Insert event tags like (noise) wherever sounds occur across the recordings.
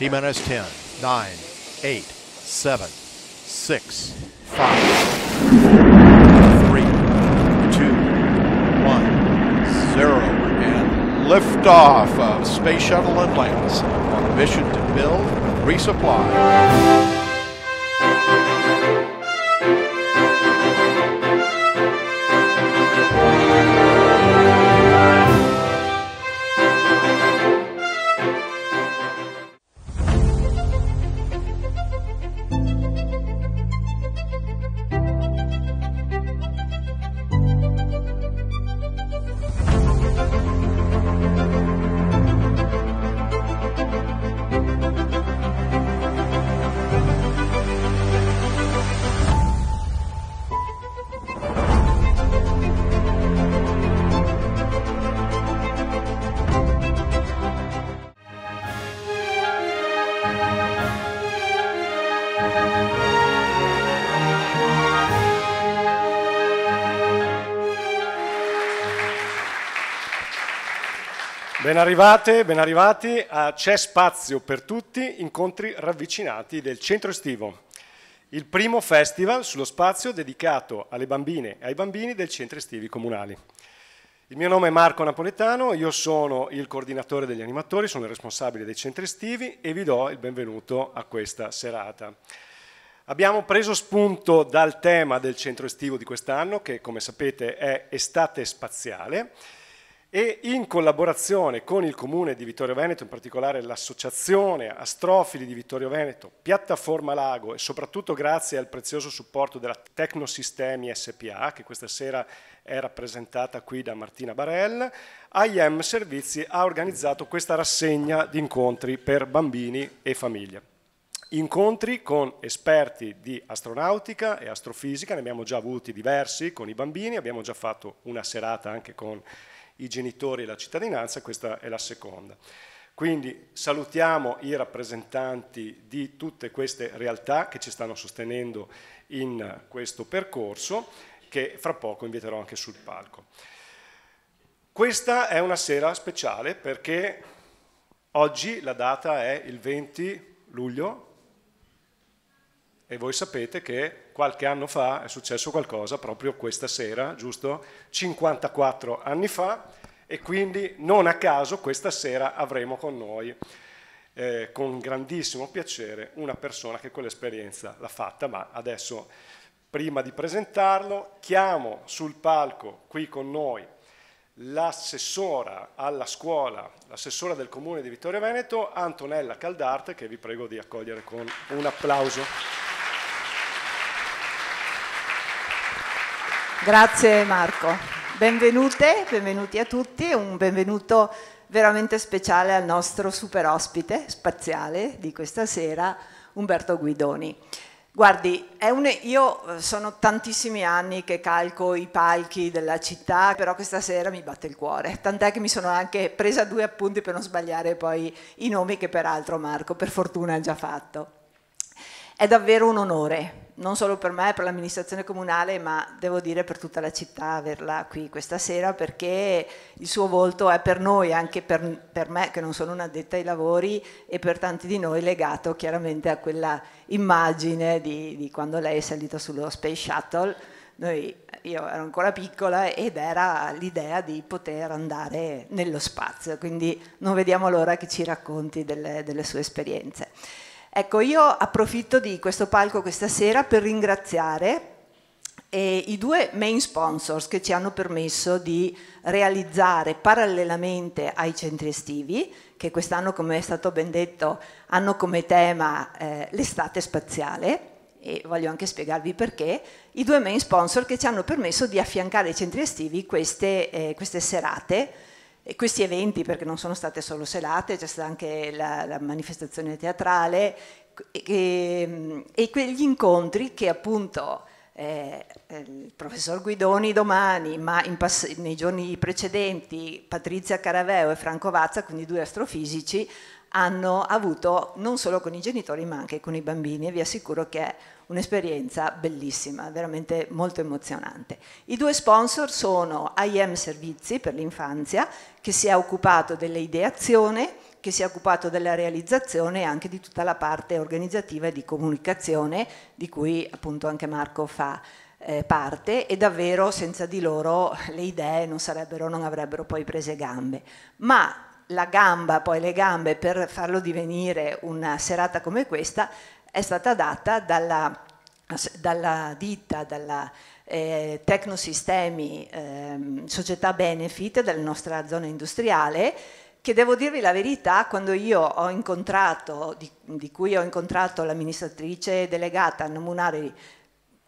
T minus 10, 9, 8, 7, 6, 5. liftoff of Space Shuttle Atlantis on a mission to build, resupply, arrivate, ben arrivati a eh, C'è spazio per tutti, incontri ravvicinati del centro estivo, il primo festival sullo spazio dedicato alle bambine e ai bambini del centro estivi comunali. Il mio nome è Marco Napoletano, io sono il coordinatore degli animatori, sono il responsabile dei centri estivi e vi do il benvenuto a questa serata. Abbiamo preso spunto dal tema del centro estivo di quest'anno, che come sapete è estate spaziale, e in collaborazione con il Comune di Vittorio Veneto, in particolare l'associazione Astrofili di Vittorio Veneto, Piattaforma Lago e soprattutto grazie al prezioso supporto della Tecnosistemi SPA, che questa sera è rappresentata qui da Martina Barell, IM Servizi ha organizzato questa rassegna di incontri per bambini e famiglie. Incontri con esperti di astronautica e astrofisica, ne abbiamo già avuti diversi con i bambini, abbiamo già fatto una serata anche con i genitori e la cittadinanza, questa è la seconda. Quindi salutiamo i rappresentanti di tutte queste realtà che ci stanno sostenendo in questo percorso, che fra poco inviterò anche sul palco. Questa è una sera speciale perché oggi la data è il 20 luglio e voi sapete che qualche anno fa è successo qualcosa proprio questa sera, giusto? 54 anni fa e quindi non a caso questa sera avremo con noi eh, con grandissimo piacere una persona che quell'esperienza l'ha fatta, ma adesso prima di presentarlo chiamo sul palco qui con noi l'assessora alla scuola, l'assessora del comune di Vittorio Veneto, Antonella Caldarte, che vi prego di accogliere con un applauso. Grazie Marco. Benvenute, benvenuti a tutti un benvenuto veramente speciale al nostro super ospite spaziale di questa sera, Umberto Guidoni. Guardi, un, io eh, sono tantissimi anni che calco i palchi della città, però questa sera mi batte il cuore, tant'è che mi sono anche presa due appunti per non sbagliare poi i nomi che peraltro Marco per fortuna ha già fatto. È davvero un onore non solo per me, per l'amministrazione comunale, ma devo dire per tutta la città averla qui questa sera perché il suo volto è per noi, anche per, per me che non sono un'addetta ai lavori e per tanti di noi legato chiaramente a quella immagine di, di quando lei è salita sullo Space Shuttle. Noi, io ero ancora piccola ed era l'idea di poter andare nello spazio, quindi non vediamo l'ora che ci racconti delle, delle sue esperienze. Ecco, io approfitto di questo palco questa sera per ringraziare eh, i due main sponsors che ci hanno permesso di realizzare parallelamente ai centri estivi, che quest'anno, come è stato ben detto, hanno come tema eh, l'estate spaziale e voglio anche spiegarvi perché, i due main sponsor che ci hanno permesso di affiancare ai centri estivi queste, eh, queste serate e questi eventi, perché non sono state solo selate, c'è stata anche la, la manifestazione teatrale e, e, quegli incontri che appunto eh, eh il professor Guidoni domani, ma nei giorni precedenti Patrizia Caraveo e Franco Vazza, quindi due astrofisici, hanno avuto non solo con i genitori ma anche con i bambini e vi assicuro che è un'esperienza bellissima, veramente molto emozionante. I due sponsor sono IM Servizi per l'infanzia, che si è occupato dell'ideazione, che si è occupato della realizzazione e anche di tutta la parte organizzativa e di comunicazione, di cui appunto anche Marco fa eh, parte e davvero senza di loro le idee non, sarebbero, non avrebbero poi prese gambe. Ma la gamba, poi le gambe per farlo divenire una serata come questa è stata data dalla, dalla ditta, dalla eh, Tecnosistemi eh, Società Benefit della nostra zona industriale che devo dirvi la verità, quando io ho incontrato, di, di cui ho incontrato l'amministratrice delegata Anna Munari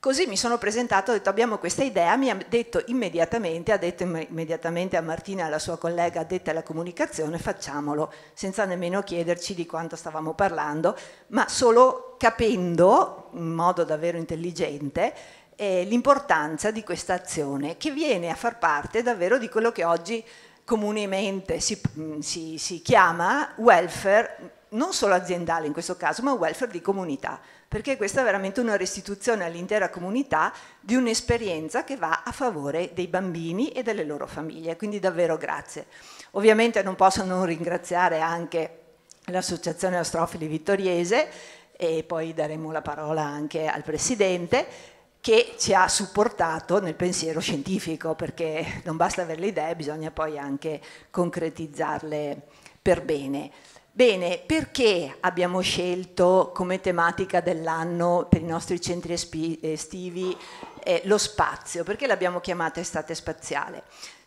Così mi sono presentato, ho detto abbiamo questa idea, mi ha detto immediatamente, ha detto immediatamente a Martina, alla sua collega addetta alla comunicazione, facciamolo, senza nemmeno chiederci di quanto stavamo parlando, ma solo capendo, in modo davvero intelligente, eh, l'importanza di questa azione che viene a far parte davvero di quello che oggi comunemente si, si, si chiama welfare non solo aziendale in questo caso, ma welfare di comunità, perché questa è veramente una restituzione all'intera comunità di un'esperienza che va a favore dei bambini e delle loro famiglie, quindi davvero grazie. Ovviamente non posso non ringraziare anche l'Associazione Astrofili Vittoriese e poi daremo la parola anche al Presidente che ci ha supportato nel pensiero scientifico, perché non basta avere le idee, bisogna poi anche concretizzarle per bene. Bene, perché abbiamo scelto come tematica dell'anno per i nostri centri estivi eh, lo spazio? Perché l'abbiamo chiamata estate spaziale?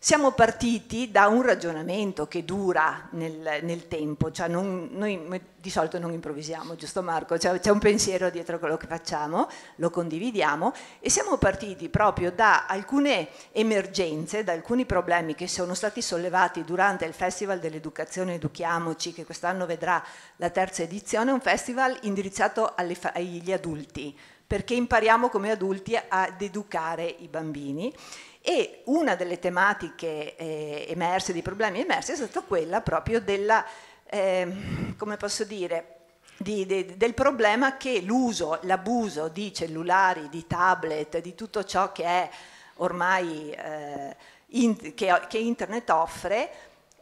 Siamo partiti da un ragionamento che dura nel, nel tempo, cioè non, noi di solito non improvvisiamo, giusto Marco? Cioè, c'è un pensiero dietro quello che facciamo, lo condividiamo e siamo partiti proprio da alcune emergenze, da alcuni problemi che sono stati sollevati durante il Festival dell'Educazione Educhiamoci, che quest'anno vedrà la terza edizione, un festival indirizzato alle, agli adulti, perché impariamo come adulti ad educare i bambini e una delle tematiche eh, emerse, dei problemi emersi, è stata quella proprio della, eh, come posso dire, di, de, del problema che l'uso, l'abuso di cellulari, di tablet, di tutto ciò che è ormai eh, in, che, che, internet offre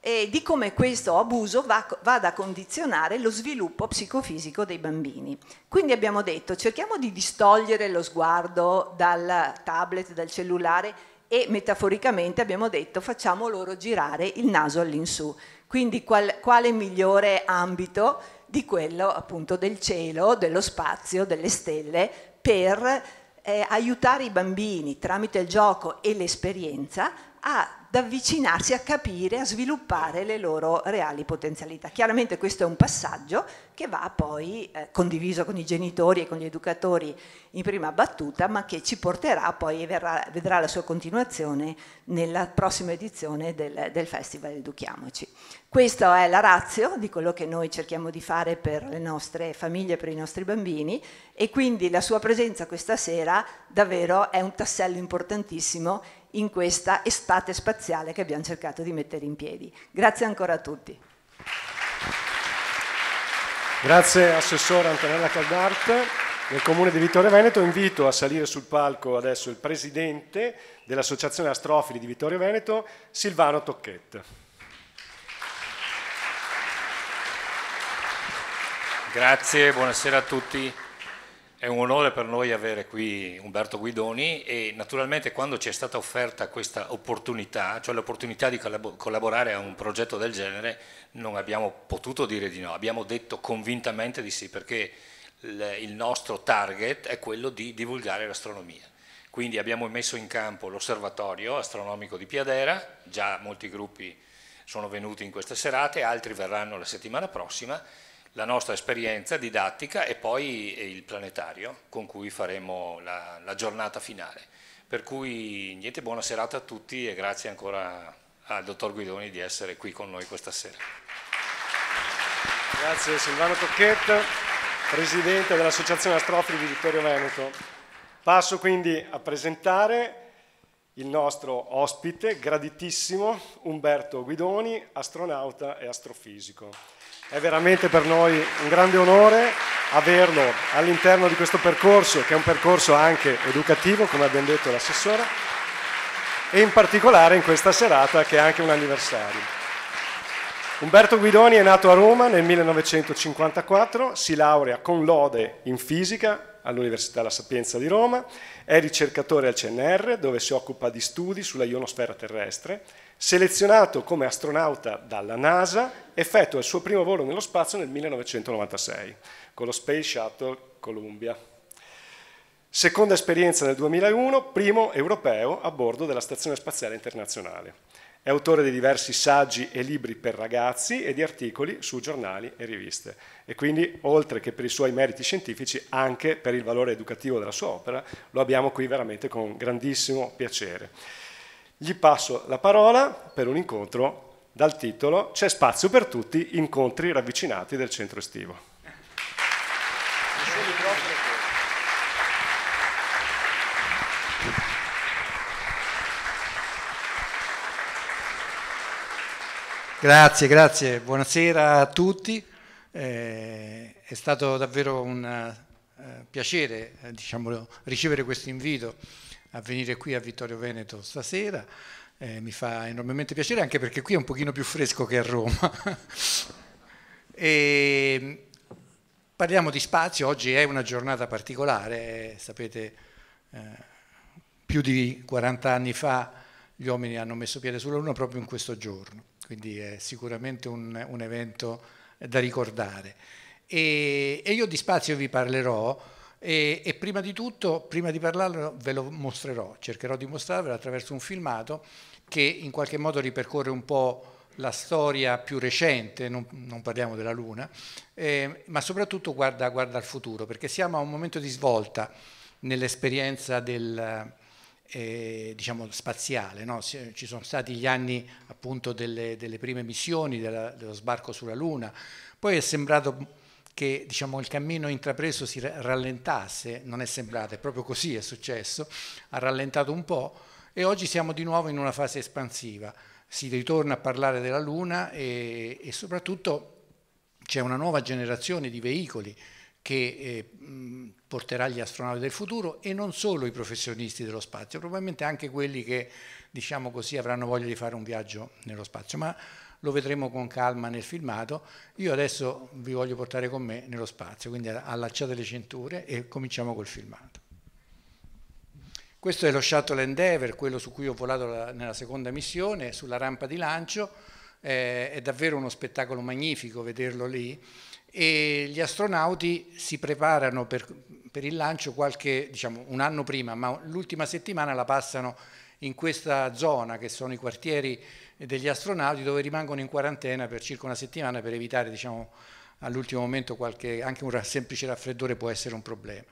e di come questo abuso va, vada a condizionare lo sviluppo psicofisico dei bambini. Quindi abbiamo detto cerchiamo di distogliere lo sguardo dal tablet, dal cellulare e metaforicamente abbiamo detto facciamo loro girare il naso all'insù. Quindi qual, quale migliore ambito di quello appunto del cielo, dello spazio, delle stelle per eh, aiutare i bambini tramite il gioco e l'esperienza a ad avvicinarsi, a capire, a sviluppare le loro reali potenzialità. Chiaramente questo è un passaggio che va poi eh, condiviso con i genitori e con gli educatori in prima battuta, ma che ci porterà poi e vedrà la sua continuazione nella prossima edizione del, del Festival Educhiamoci. Questa è la razza di quello che noi cerchiamo di fare per le nostre famiglie, per i nostri bambini e quindi la sua presenza questa sera davvero è un tassello importantissimo in questa estate spaziale che abbiamo cercato di mettere in piedi. Grazie ancora a tutti. Grazie Assessore Antonella Caldart. Nel Comune di Vittorio Veneto invito a salire sul palco adesso il Presidente dell'Associazione Astrofili di Vittorio Veneto, Silvano Tocchetta. Grazie, buonasera a tutti. È un onore per noi avere qui Umberto Guidoni e naturalmente quando ci è stata offerta questa opportunità, cioè l'opportunità di collaborare a un progetto del genere, non abbiamo potuto dire di no, abbiamo detto convintamente di sì perché il nostro target è quello di divulgare l'astronomia. Quindi abbiamo messo in campo l'osservatorio astronomico di Piadera, già molti gruppi sono venuti in queste serate, altri verranno la settimana prossima la nostra esperienza didattica e poi eh, il planetario con cui faremo la, la giornata finale. Per cui niente, buona serata a tutti e grazie ancora al dottor Guidoni di essere qui con noi questa sera. Grazie Silvano Tocchetta, presidente dell'Associazione Astrofili di Vittorio Veneto. Passo quindi a presentare il nostro ospite, graditissimo, Umberto Guidoni, astronauta e astrofisico. È veramente per noi un grande onore averlo all'interno di questo percorso, che è un percorso anche educativo, come abbiamo detto l'assessora, e in particolare in questa serata che è anche un anniversario. Umberto Guidoni è nato a Roma nel 1954, si laurea con lode in fisica all'Università La Sapienza di Roma, è ricercatore al CNR dove si occupa di studi sulla ionosfera terrestre Selezionato come astronauta dalla NASA, effettua il suo primo volo nello spazio nel 1996 con lo Space Shuttle Columbia. Seconda esperienza nel 2001, primo europeo a bordo della Stazione Spaziale Internazionale. È autore di diversi saggi e libri per ragazzi e di articoli su giornali e riviste. E quindi, oltre che per i suoi meriti scientifici, anche per il valore educativo della sua opera, lo abbiamo qui veramente con grandissimo piacere. Gli passo la parola per un incontro dal titolo C'è spazio per tutti, incontri ravvicinati del centro estivo. Grazie, grazie, buonasera a tutti. Eh, è stato davvero un eh, piacere eh, diciamo, ricevere questo invito a venire qui a Vittorio Veneto stasera, eh, mi fa enormemente piacere anche perché qui è un pochino più fresco che a Roma. (laughs) e, ehm, parliamo di spazio, oggi è una giornata particolare, eh, sapete eh, più di 40 anni fa gli uomini hanno messo piede sulla Luna proprio in questo giorno, quindi è sicuramente un, un evento da ricordare. E, e, io di spazio vi parlerò e, e, prima di tutto, prima di parlarlo, ve lo mostrerò, cercherò di mostrarvelo attraverso un filmato che in qualche modo ripercorre un po' la storia più recente, non, non parliamo della Luna, eh, ma soprattutto guarda, guarda, al futuro, perché siamo a un momento di svolta nell'esperienza del, eh, diciamo, spaziale. No? Ci sono stati gli anni appunto delle, delle prime missioni, della, dello sbarco sulla Luna, poi è sembrato che diciamo, il cammino intrapreso si rallentasse, non è sembrato, è proprio così, è successo, ha rallentato un po' e oggi siamo di nuovo in una fase espansiva, si ritorna a parlare della Luna e, e soprattutto c'è una nuova generazione di veicoli che eh, porterà gli astronauti del futuro e non solo i professionisti dello spazio, probabilmente anche quelli che diciamo così avranno voglia di fare un viaggio nello spazio, ma lo vedremo con calma nel filmato. Io adesso vi voglio portare con me nello spazio, quindi allacciate le cinture e cominciamo col filmato. Questo è lo Shuttle Endeavour, quello su cui ho volato nella seconda missione, sulla rampa di lancio. Eh, è davvero uno spettacolo magnifico vederlo lì. E gli astronauti si preparano per, per il lancio qualche, diciamo, un anno prima, ma l'ultima settimana la passano in questa zona che sono i quartieri degli astronauti dove rimangono in quarantena per circa una settimana per evitare diciamo, all'ultimo momento qualche, anche un semplice raffreddore può essere un problema.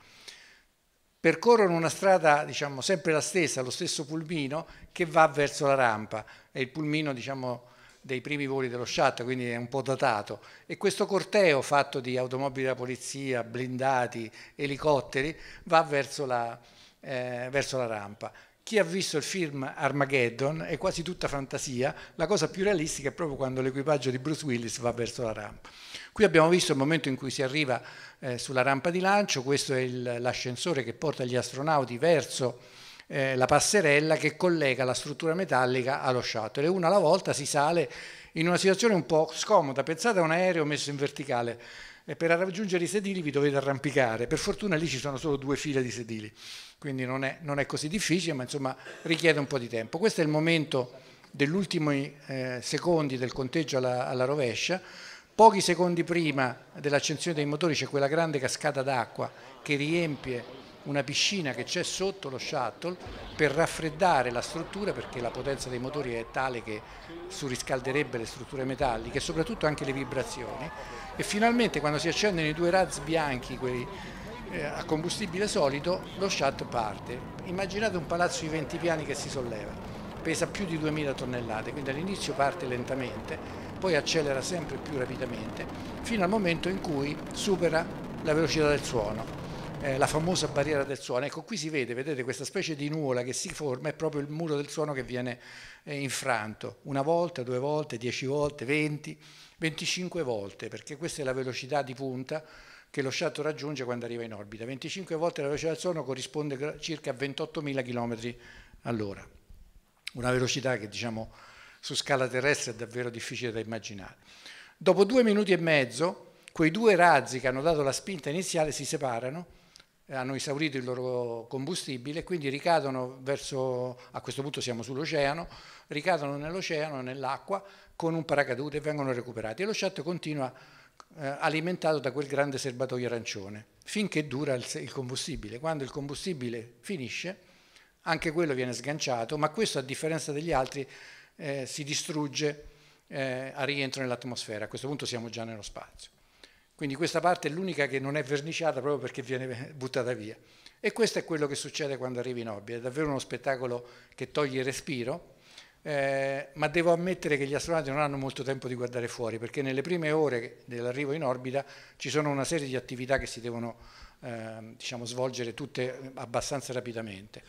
Percorrono una strada diciamo, sempre la stessa, lo stesso pulmino che va verso la rampa, è il pulmino diciamo, dei primi voli dello shuttle, quindi è un po' datato, e questo corteo fatto di automobili da polizia, blindati, elicotteri, va verso la, eh, verso la rampa. Chi ha visto il film Armageddon è quasi tutta fantasia, la cosa più realistica è proprio quando l'equipaggio di Bruce Willis va verso la rampa. Qui abbiamo visto il momento in cui si arriva eh, sulla rampa di lancio, questo è l'ascensore che porta gli astronauti verso eh, la passerella che collega la struttura metallica allo shuttle e una alla volta si sale in una situazione un po' scomoda, pensate a un aereo messo in verticale e per raggiungere i sedili vi dovete arrampicare. Per fortuna lì ci sono solo due file di sedili, quindi non è, non è così difficile, ma insomma richiede un po' di tempo. Questo è il momento dell'ultimo ultimi eh, secondi del conteggio alla, alla rovescia. Pochi secondi prima dell'accensione dei motori c'è quella grande cascata d'acqua che riempie una piscina che c'è sotto lo shuttle per raffreddare la struttura perché la potenza dei motori è tale che surriscalderebbe le strutture metalliche e soprattutto anche le vibrazioni e finalmente quando si accendono i due razzi bianchi quelli eh, a combustibile solido lo shuttle parte immaginate un palazzo di 20 piani che si solleva pesa più di 2000 tonnellate quindi all'inizio parte lentamente poi accelera sempre più rapidamente fino al momento in cui supera la velocità del suono eh, la famosa barriera del suono. Ecco, qui si vede, vedete questa specie di nuvola che si forma, è proprio il muro del suono che viene eh, infranto, una volta, due volte, dieci volte, venti, venticinque volte, perché questa è la velocità di punta che lo shuttle raggiunge quando arriva in orbita. 25 volte la velocità del suono corrisponde circa a 28.000 km all'ora, una velocità che diciamo su scala terrestre è davvero difficile da immaginare. Dopo due minuti e mezzo, quei due razzi che hanno dato la spinta iniziale si separano eh, hanno esaurito il loro combustibile, e quindi ricadono verso, a questo punto siamo sull'oceano, ricadono nell'oceano, nell'acqua, con un paracadute e vengono recuperati. E lo shuttle continua eh, alimentato da quel grande serbatoio arancione, finché dura il, il combustibile. Quando il combustibile finisce, anche quello viene sganciato, ma questo a differenza degli altri eh, si distrugge eh, a rientro nell'atmosfera. A questo punto siamo già nello spazio. Quindi questa parte è l'unica che non è verniciata proprio perché viene buttata via. E questo è quello che succede quando arrivi in orbita, è davvero uno spettacolo che toglie il respiro, eh, ma devo ammettere che gli astronauti non hanno molto tempo di guardare fuori, perché nelle prime ore dell'arrivo in orbita ci sono una serie di attività che si devono eh, diciamo, svolgere tutte abbastanza rapidamente.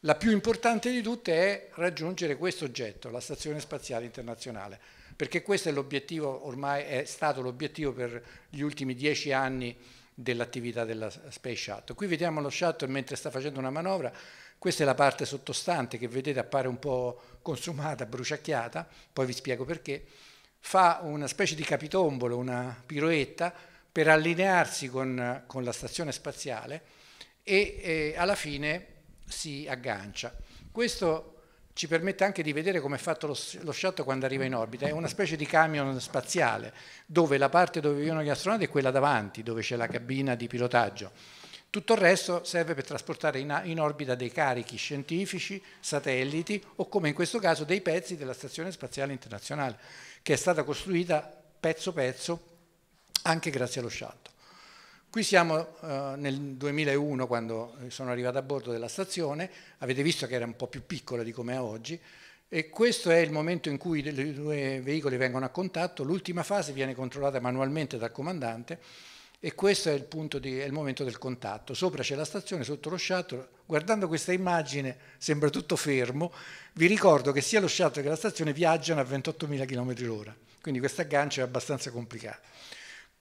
La più importante di tutte è raggiungere questo oggetto, la Stazione Spaziale Internazionale, perché questo è, l'obiettivo, ormai, è stato l'obiettivo per gli ultimi dieci anni dell'attività della Space Shuttle. Qui vediamo lo shuttle mentre sta facendo una manovra, questa è la parte sottostante che vedete appare un po' consumata, bruciacchiata, poi vi spiego perché, fa una specie di capitombolo, una piroetta per allinearsi con, con la stazione spaziale e, e eh, alla fine si aggancia. Questo ci permette anche di vedere come è fatto lo, lo shot quando arriva in orbita, è una specie di camion spaziale dove la parte dove vivono gli astronauti è quella davanti, dove c'è la cabina di pilotaggio. Tutto il resto serve per trasportare in, in orbita dei carichi scientifici, satelliti o come in questo caso dei pezzi della Stazione Spaziale Internazionale, che è stata costruita pezzo pezzo anche grazie allo shuttle. Qui siamo eh, nel 2001 quando sono arrivato a bordo della stazione, avete visto che era un po' più piccola di come è oggi e questo è il momento in cui i due veicoli vengono a contatto, l'ultima fase viene controllata manualmente dal comandante e questo è il, di, è il momento del contatto. Sopra c'è la stazione, sotto lo shuttle, guardando questa immagine sembra tutto fermo, vi ricordo che sia lo shuttle che la stazione viaggiano a 28.000 km h quindi questo aggancio è abbastanza complicato.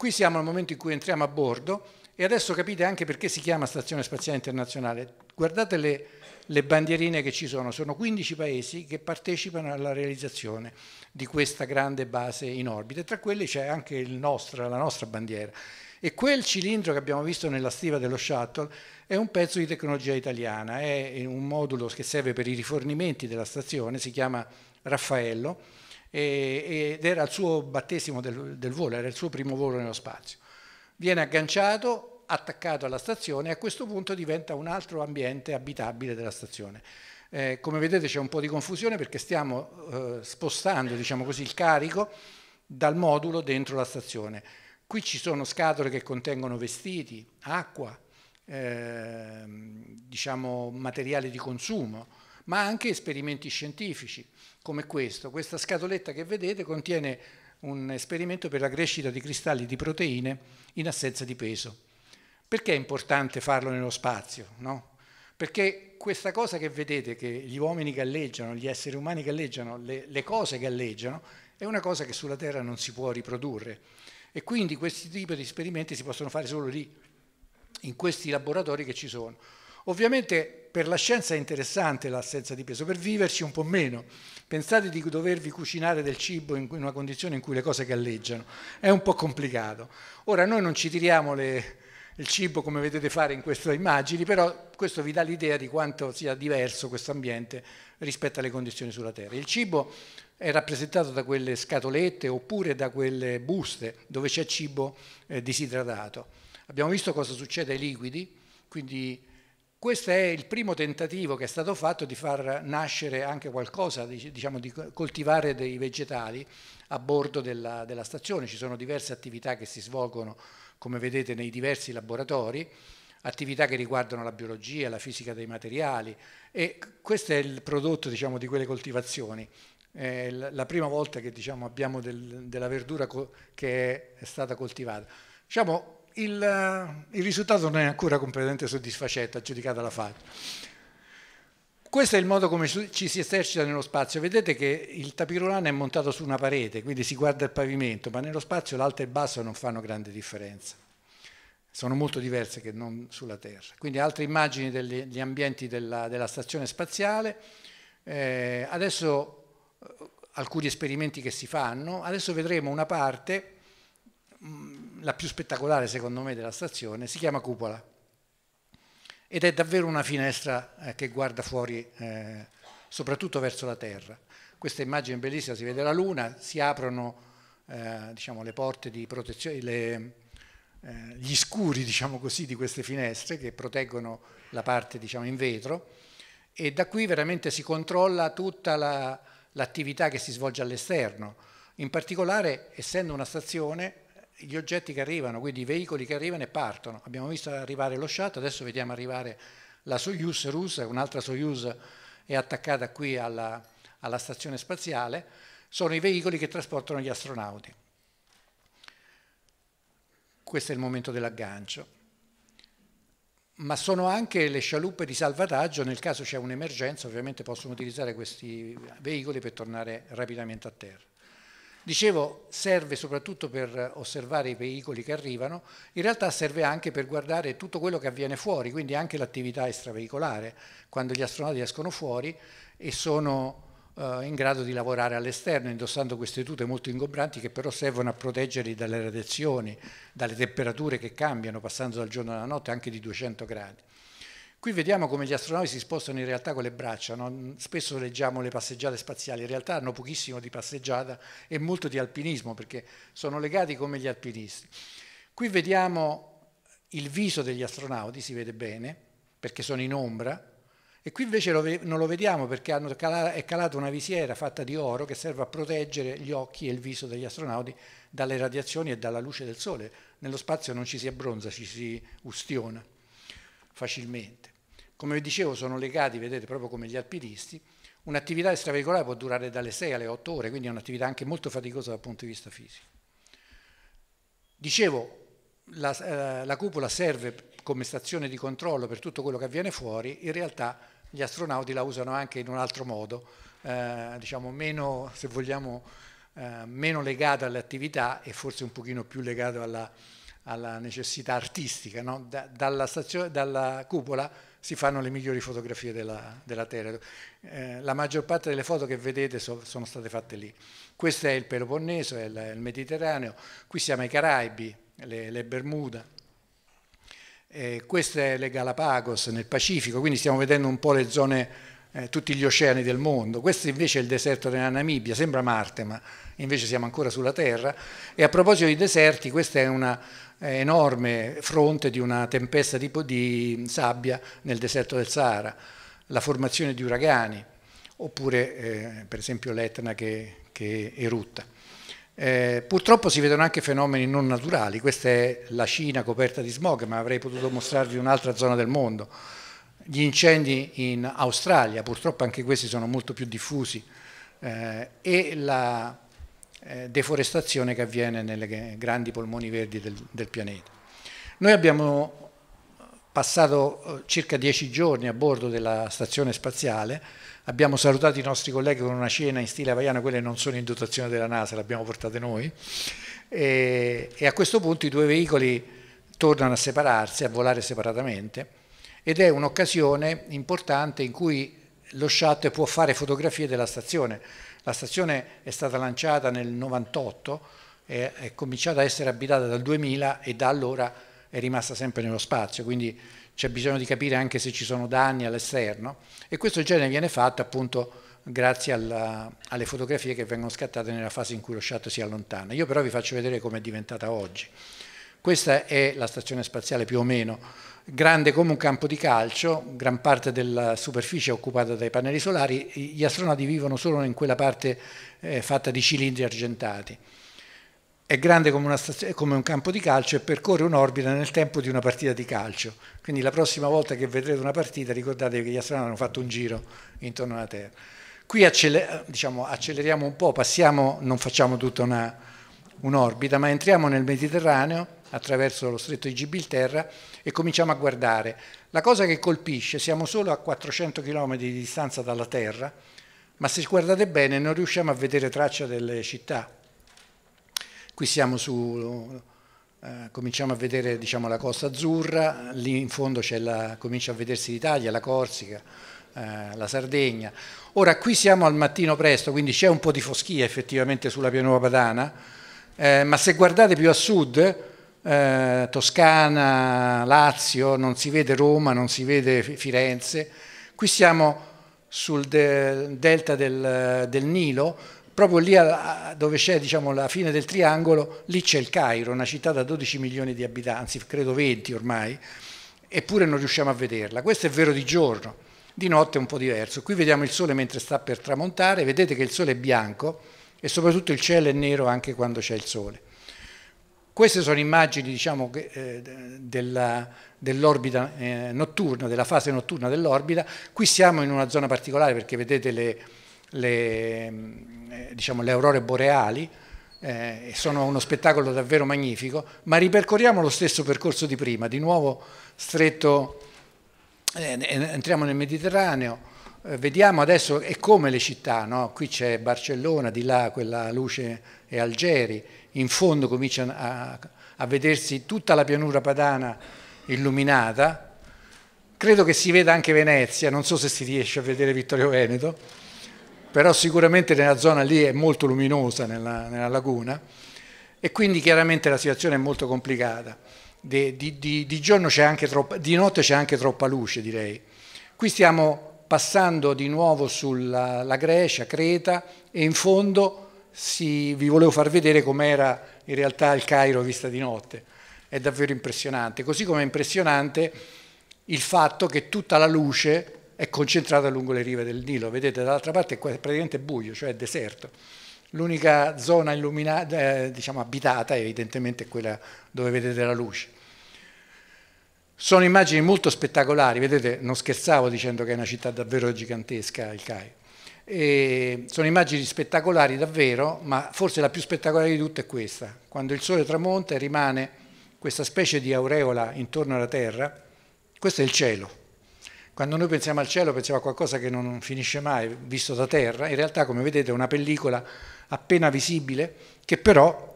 Qui siamo al momento in cui entriamo a bordo e adesso capite anche perché si chiama Stazione Spaziale Internazionale. Guardate le, le bandierine che ci sono, sono 15 paesi che partecipano alla realizzazione di questa grande base in orbita tra quelli c'è anche nostro, la nostra bandiera. E quel cilindro che abbiamo visto nella stiva dello shuttle è un pezzo di tecnologia italiana, è un modulo che serve per i rifornimenti della stazione, si chiama Raffaello ed era il suo battesimo del, del volo, era il suo primo volo nello spazio. Viene agganciato, attaccato alla stazione e a questo punto diventa un altro ambiente abitabile della stazione. Eh, come vedete c'è un po' di confusione perché stiamo eh, spostando diciamo così, il carico dal modulo dentro la stazione. Qui ci sono scatole che contengono vestiti, acqua, eh, diciamo, materiali di consumo, ma anche esperimenti scientifici come questo. Questa scatoletta che vedete contiene un esperimento per la crescita di cristalli di proteine in assenza di peso. Perché è importante farlo nello spazio? No? Perché questa cosa che vedete, che gli uomini galleggiano, gli esseri umani galleggiano, le, le cose galleggiano, è una cosa che sulla Terra non si può riprodurre. E quindi questi tipi di esperimenti si possono fare solo lì, in questi laboratori che ci sono. Ovviamente per la scienza è interessante l'assenza di peso, per viverci un po' meno. Pensate di dovervi cucinare del cibo in una condizione in cui le cose galleggiano, è un po' complicato. Ora noi non ci tiriamo le, il cibo come vedete fare in queste immagini, però questo vi dà l'idea di quanto sia diverso questo ambiente rispetto alle condizioni sulla Terra. Il cibo è rappresentato da quelle scatolette oppure da quelle buste dove c'è cibo eh, disidratato. Abbiamo visto cosa succede ai liquidi, quindi questo è il primo tentativo che è stato fatto di far nascere anche qualcosa, diciamo, di coltivare dei vegetali a bordo della, della stazione. Ci sono diverse attività che si svolgono, come vedete, nei diversi laboratori attività che riguardano la biologia, la fisica dei materiali e questo è il prodotto diciamo, di quelle coltivazioni. È la prima volta che diciamo, abbiamo del, della verdura che è stata coltivata. Diciamo, il, eh, il risultato non è ancora completamente soddisfacente, giudicata la faccia. Questo è il modo come ci si esercita nello spazio. Vedete che il tapirulano è montato su una parete, quindi si guarda il pavimento, ma nello spazio l'alto e il basso non fanno grande differenza. Sono molto diverse che non sulla Terra. Quindi altre immagini degli, ambienti della, della stazione spaziale. Eh, adesso eh, alcuni esperimenti che si fanno, adesso vedremo una parte mm, la più spettacolare secondo me della stazione, si chiama Cupola ed è davvero una finestra eh, che guarda fuori eh, soprattutto verso la terra. Questa immagine bellissima, si vede la luna, si aprono eh, diciamo, le porte di protezione, le, eh, gli scuri diciamo così, di queste finestre che proteggono la parte diciamo, in vetro e da qui veramente si controlla tutta l'attività che si svolge all'esterno. In particolare, essendo una stazione, gli oggetti che arrivano, quindi i veicoli che arrivano e partono. Abbiamo visto arrivare lo Shuttle, adesso vediamo arrivare la Soyuz russa, un'altra Soyuz è attaccata qui alla, alla stazione spaziale, sono i veicoli che trasportano gli astronauti. Questo è il momento dell'aggancio. Ma sono anche le scialuppe di salvataggio, nel caso c'è un'emergenza ovviamente possono utilizzare questi veicoli per tornare rapidamente a terra. Dicevo, serve soprattutto per osservare i veicoli che arrivano, in realtà serve anche per guardare tutto quello che avviene fuori, quindi anche l'attività extraveicolare, quando gli astronauti escono fuori e sono eh, in grado di lavorare all'esterno, indossando queste tute molto ingombranti che però servono a proteggerli dalle radiazioni, dalle temperature che cambiano, passando dal giorno alla notte anche di 200 gradi. Qui vediamo come gli astronauti si spostano in realtà con le braccia, no? spesso leggiamo le passeggiate spaziali, in realtà hanno pochissimo di passeggiata e molto di alpinismo perché sono legati come gli alpinisti. Qui vediamo il viso degli astronauti, si vede bene perché sono in ombra e qui invece lo non lo vediamo perché cala è calata una visiera fatta di oro che serve a proteggere gli occhi e il viso degli astronauti dalle radiazioni e dalla luce del sole. Nello spazio non ci si abbronza, ci si ustiona facilmente. Come vi dicevo sono legati, vedete, proprio come gli alpinisti, un'attività extraveicolare può durare dalle 6 alle 8 ore, quindi è un'attività anche molto faticosa dal punto di vista fisico. Dicevo, la, eh, la cupola serve come stazione di controllo per tutto quello che avviene fuori, in realtà gli astronauti la usano anche in un altro modo, eh, diciamo meno, se vogliamo, eh, meno legata alle attività e forse un pochino più legato alla, alla necessità artistica. No? Da, dalla, dalla cupola si fanno le migliori fotografie della, della Terra. Eh, la maggior parte delle foto che vedete so, sono state fatte lì. Questo è il Peloponneso, è il, il Mediterraneo, qui siamo ai Caraibi, le, le Bermuda, eh, queste le Galapagos nel Pacifico, quindi stiamo vedendo un po' le zone, eh, tutti gli oceani del mondo. Questo invece è il deserto della Namibia, sembra Marte, ma invece siamo ancora sulla Terra. E a proposito dei deserti, questa è una enorme fronte di una tempesta di, di sabbia nel deserto del Sahara, la formazione di uragani, oppure eh, per esempio l'Etna che, che erutta. Eh, purtroppo si vedono anche fenomeni non naturali, questa è la Cina coperta di smog, ma avrei potuto mostrarvi un'altra zona del mondo. Gli incendi in Australia, purtroppo anche questi sono molto più diffusi, eh, e la eh, deforestazione che avviene nelle grandi polmoni verdi del, del pianeta. Noi abbiamo eh, passato eh, circa dieci giorni a bordo della stazione spaziale, abbiamo salutato i nostri colleghi con una cena in stile havaiano, quelle non sono in dotazione della NASA, le abbiamo portate noi, e, e a questo punto i due veicoli tornano a separarsi, a volare separatamente, ed è un'occasione importante in cui lo shuttle può fare fotografie della stazione. La stazione è stata lanciata nel 1998 è, è cominciata a essere abitata dal 2000 e da allora è rimasta sempre nello spazio, quindi c'è bisogno di capire anche se ci sono danni all'esterno e questo genere viene fatto appunto grazie alla, alle fotografie che vengono scattate nella fase in cui lo shuttle si allontana. Io però vi faccio vedere come è diventata oggi. Questa è la stazione spaziale più o meno, grande come un campo di calcio, gran parte della superficie è occupata dai pannelli solari, gli astronauti vivono solo in quella parte eh, fatta di cilindri argentati. È grande come, come, un campo di calcio e percorre un'orbita nel tempo di una partita di calcio. Quindi la prossima volta che vedrete una partita ricordatevi che gli astronauti hanno fatto un giro intorno alla Terra. Qui acceler diciamo, acceleriamo un po', passiamo, non facciamo tutta un'orbita, ma entriamo nel Mediterraneo attraverso lo stretto di Gibilterra e cominciamo a guardare. La cosa che colpisce, siamo solo a 400 km di distanza dalla Terra, ma se guardate bene non riusciamo a vedere traccia delle città. Qui siamo su, eh, cominciamo a vedere diciamo, la costa azzurra, lì in fondo la, comincia a vedersi l'Italia, la Corsica, eh, la Sardegna. Ora qui siamo al mattino presto, quindi c'è un po' di foschia effettivamente sulla pianura padana, eh, ma se guardate più a sud eh, Toscana, Lazio, non si vede Roma, non si vede Firenze. Qui siamo sul de delta del, del, Nilo, proprio lì a, dove c'è diciamo, la fine del triangolo, lì c'è il Cairo, una città da 12 milioni di abitanti, credo 20 ormai, eppure non riusciamo a vederla. Questo è vero di giorno, di notte è un po' diverso. Qui vediamo il sole mentre sta per tramontare, vedete che il sole è bianco e soprattutto il cielo è nero anche quando c'è il sole. Queste sono immagini diciamo, eh, dell'orbita dell eh, notturna, della fase notturna dell'orbita. Qui siamo in una zona particolare perché vedete le, le, mm, eh, diciamo, le aurore boreali, eh, sono uno spettacolo davvero magnifico, ma ripercorriamo lo stesso percorso di prima, di nuovo stretto, eh, entriamo nel Mediterraneo, eh, vediamo adesso è come le città, no? qui c'è Barcellona, di là quella luce è Algeri, in fondo comincia a, a, vedersi tutta la pianura padana illuminata, credo che si veda anche Venezia, non so se si riesce a vedere Vittorio Veneto, però sicuramente nella zona lì è molto luminosa, nella, nella laguna, e quindi chiaramente la situazione è molto complicata. di, di, di, di notte c'è anche troppa luce direi. Qui stiamo passando di nuovo sulla Grecia, Creta e in fondo si, vi volevo far vedere com'era in realtà il Cairo vista di notte. È davvero impressionante, così come è impressionante il fatto che tutta la luce è concentrata lungo le rive del Nilo. Vedete, dall'altra parte è praticamente buio, cioè è deserto. L'unica zona illuminata, eh, diciamo abitata evidentemente quella dove vedete la luce. Sono immagini molto spettacolari, vedete, non scherzavo dicendo che è una città davvero gigantesca il CAI. E sono immagini spettacolari davvero, ma forse la più spettacolare di tutte è questa. Quando il sole tramonta e rimane questa specie di aureola intorno alla Terra, questo è il cielo. Quando noi pensiamo al cielo pensiamo a qualcosa che non finisce mai, visto da terra, in realtà come vedete è una pellicola appena visibile che però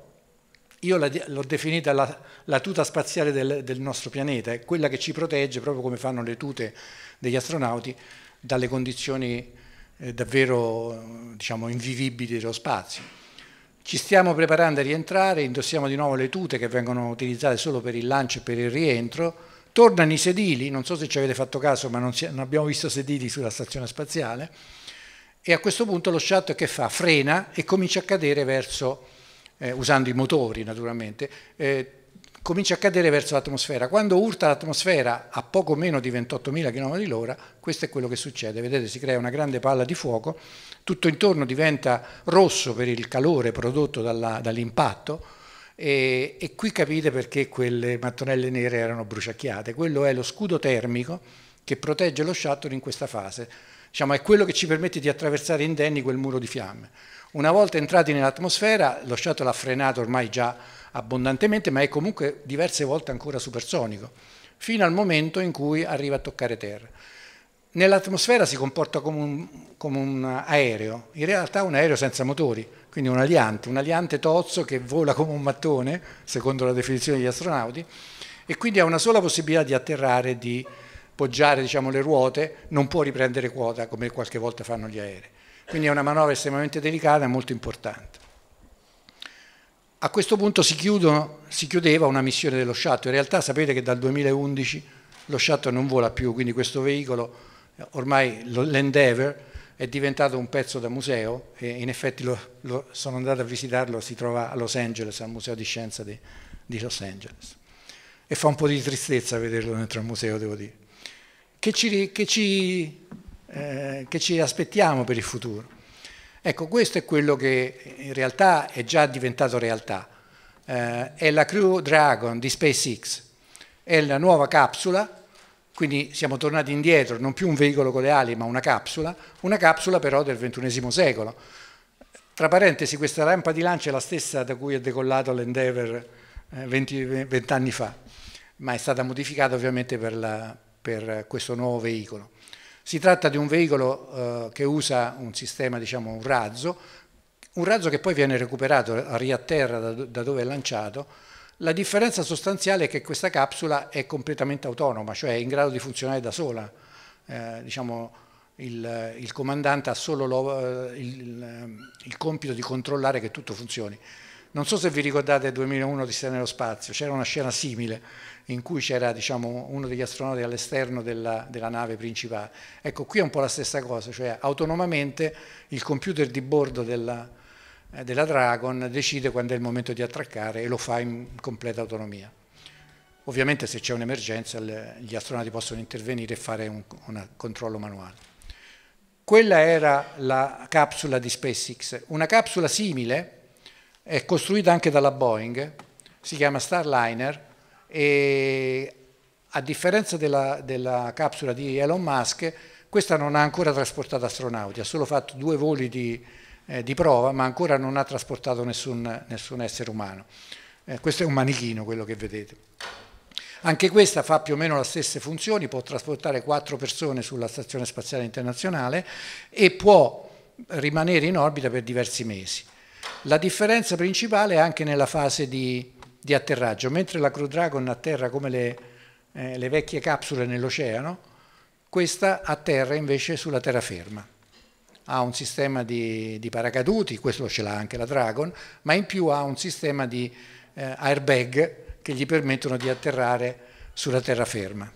io l'ho definita la, la, tuta spaziale del, del nostro pianeta, è quella che ci protegge, proprio come fanno le tute degli astronauti, dalle condizioni eh, davvero diciamo, invivibili dello spazio. Ci stiamo preparando a rientrare, indossiamo di nuovo le tute che vengono utilizzate solo per il lancio e per il rientro, tornano i sedili, non so se ci avete fatto caso, ma non, si, non abbiamo visto sedili sulla stazione spaziale, e a questo punto lo shuttle che fa? Frena e comincia a cadere verso eh, usando i motori naturalmente, eh, comincia a cadere verso l'atmosfera. Quando urta l'atmosfera a poco meno di 28.000 km l'ora, questo è quello che succede. Vedete, si crea una grande palla di fuoco, tutto intorno diventa rosso per il calore prodotto dall'impatto dall e, e, qui capite perché quelle mattonelle nere erano bruciacchiate. Quello è lo scudo termico che protegge lo shuttle in questa fase. Diciamo, è quello che ci permette di attraversare indenni quel muro di fiamme. Una volta entrati nell'atmosfera, lo shuttle ha frenato ormai già abbondantemente, ma è comunque diverse volte ancora supersonico, fino al momento in cui arriva a toccare terra. Nell'atmosfera si comporta come un, come un, aereo, in realtà un aereo senza motori, quindi un aliante, un aliante tozzo che vola come un mattone, secondo la definizione degli astronauti, e quindi ha una sola possibilità di atterrare, di poggiare diciamo, le ruote, non può riprendere quota come qualche volta fanno gli aerei. Quindi è una manovra estremamente delicata e molto importante. A questo punto si, chiudono, si, chiudeva una missione dello shuttle. in realtà sapete che dal 2011 lo shuttle non vola più, quindi questo veicolo, ormai l'Endeavour, è diventato un pezzo da museo e in effetti lo, lo, sono andato a visitarlo, si trova a Los Angeles, al Museo di Scienza di, di Los Angeles. E fa un po' di tristezza vederlo dentro al museo, devo dire. Che ci, che ci eh, che ci aspettiamo per il futuro. Ecco, questo è quello che in realtà è già diventato realtà. Eh, è la Crew Dragon di SpaceX, è la nuova capsula, quindi siamo tornati indietro, non più un veicolo con le ali, ma una capsula, una capsula però del XXI secolo. Tra parentesi, questa rampa di lancio è la stessa da cui è decollato l'Endeavour 20, eh, 20 anni fa, ma è stata modificata ovviamente per, la, per questo nuovo veicolo. Si tratta di un veicolo eh, che usa un sistema, diciamo un razzo, un razzo che poi viene recuperato, riatterra da, da dove è lanciato. La differenza sostanziale è che questa capsula è completamente autonoma, cioè è in grado di funzionare da sola. Eh, diciamo, il, il, comandante ha solo lo, eh, il, il, compito di controllare che tutto funzioni. Non so se vi ricordate 2001 di Stare nello spazio, c'era una scena simile in cui c'era diciamo, uno degli astronauti all'esterno della, della, nave principale. Ecco, qui è un po' la stessa cosa, cioè autonomamente il computer di bordo della, eh, della Dragon decide quando è il momento di attraccare e lo fa in completa autonomia. Ovviamente se c'è un'emergenza gli astronauti possono intervenire e fare un, un controllo manuale. Quella era la capsula di SpaceX, una capsula simile è costruita anche dalla Boeing, si chiama Starliner e a differenza della, della capsula di Elon Musk, questa non ha ancora trasportato astronauti, ha solo fatto due voli di, eh, di prova, ma ancora non ha trasportato nessun, nessun essere umano. Eh, questo è un manichino quello che vedete. Anche questa fa più o meno le stesse funzioni, può trasportare quattro persone sulla Stazione Spaziale Internazionale e può rimanere in orbita per diversi mesi. La differenza principale è anche nella fase di di atterraggio. Mentre la Crew Dragon atterra come le, eh, le vecchie capsule nell'oceano, questa atterra invece sulla terraferma. Ha un sistema di, di paracaduti, questo ce l'ha anche la Dragon, ma in più ha un sistema di eh, airbag che gli permettono di atterrare sulla terraferma.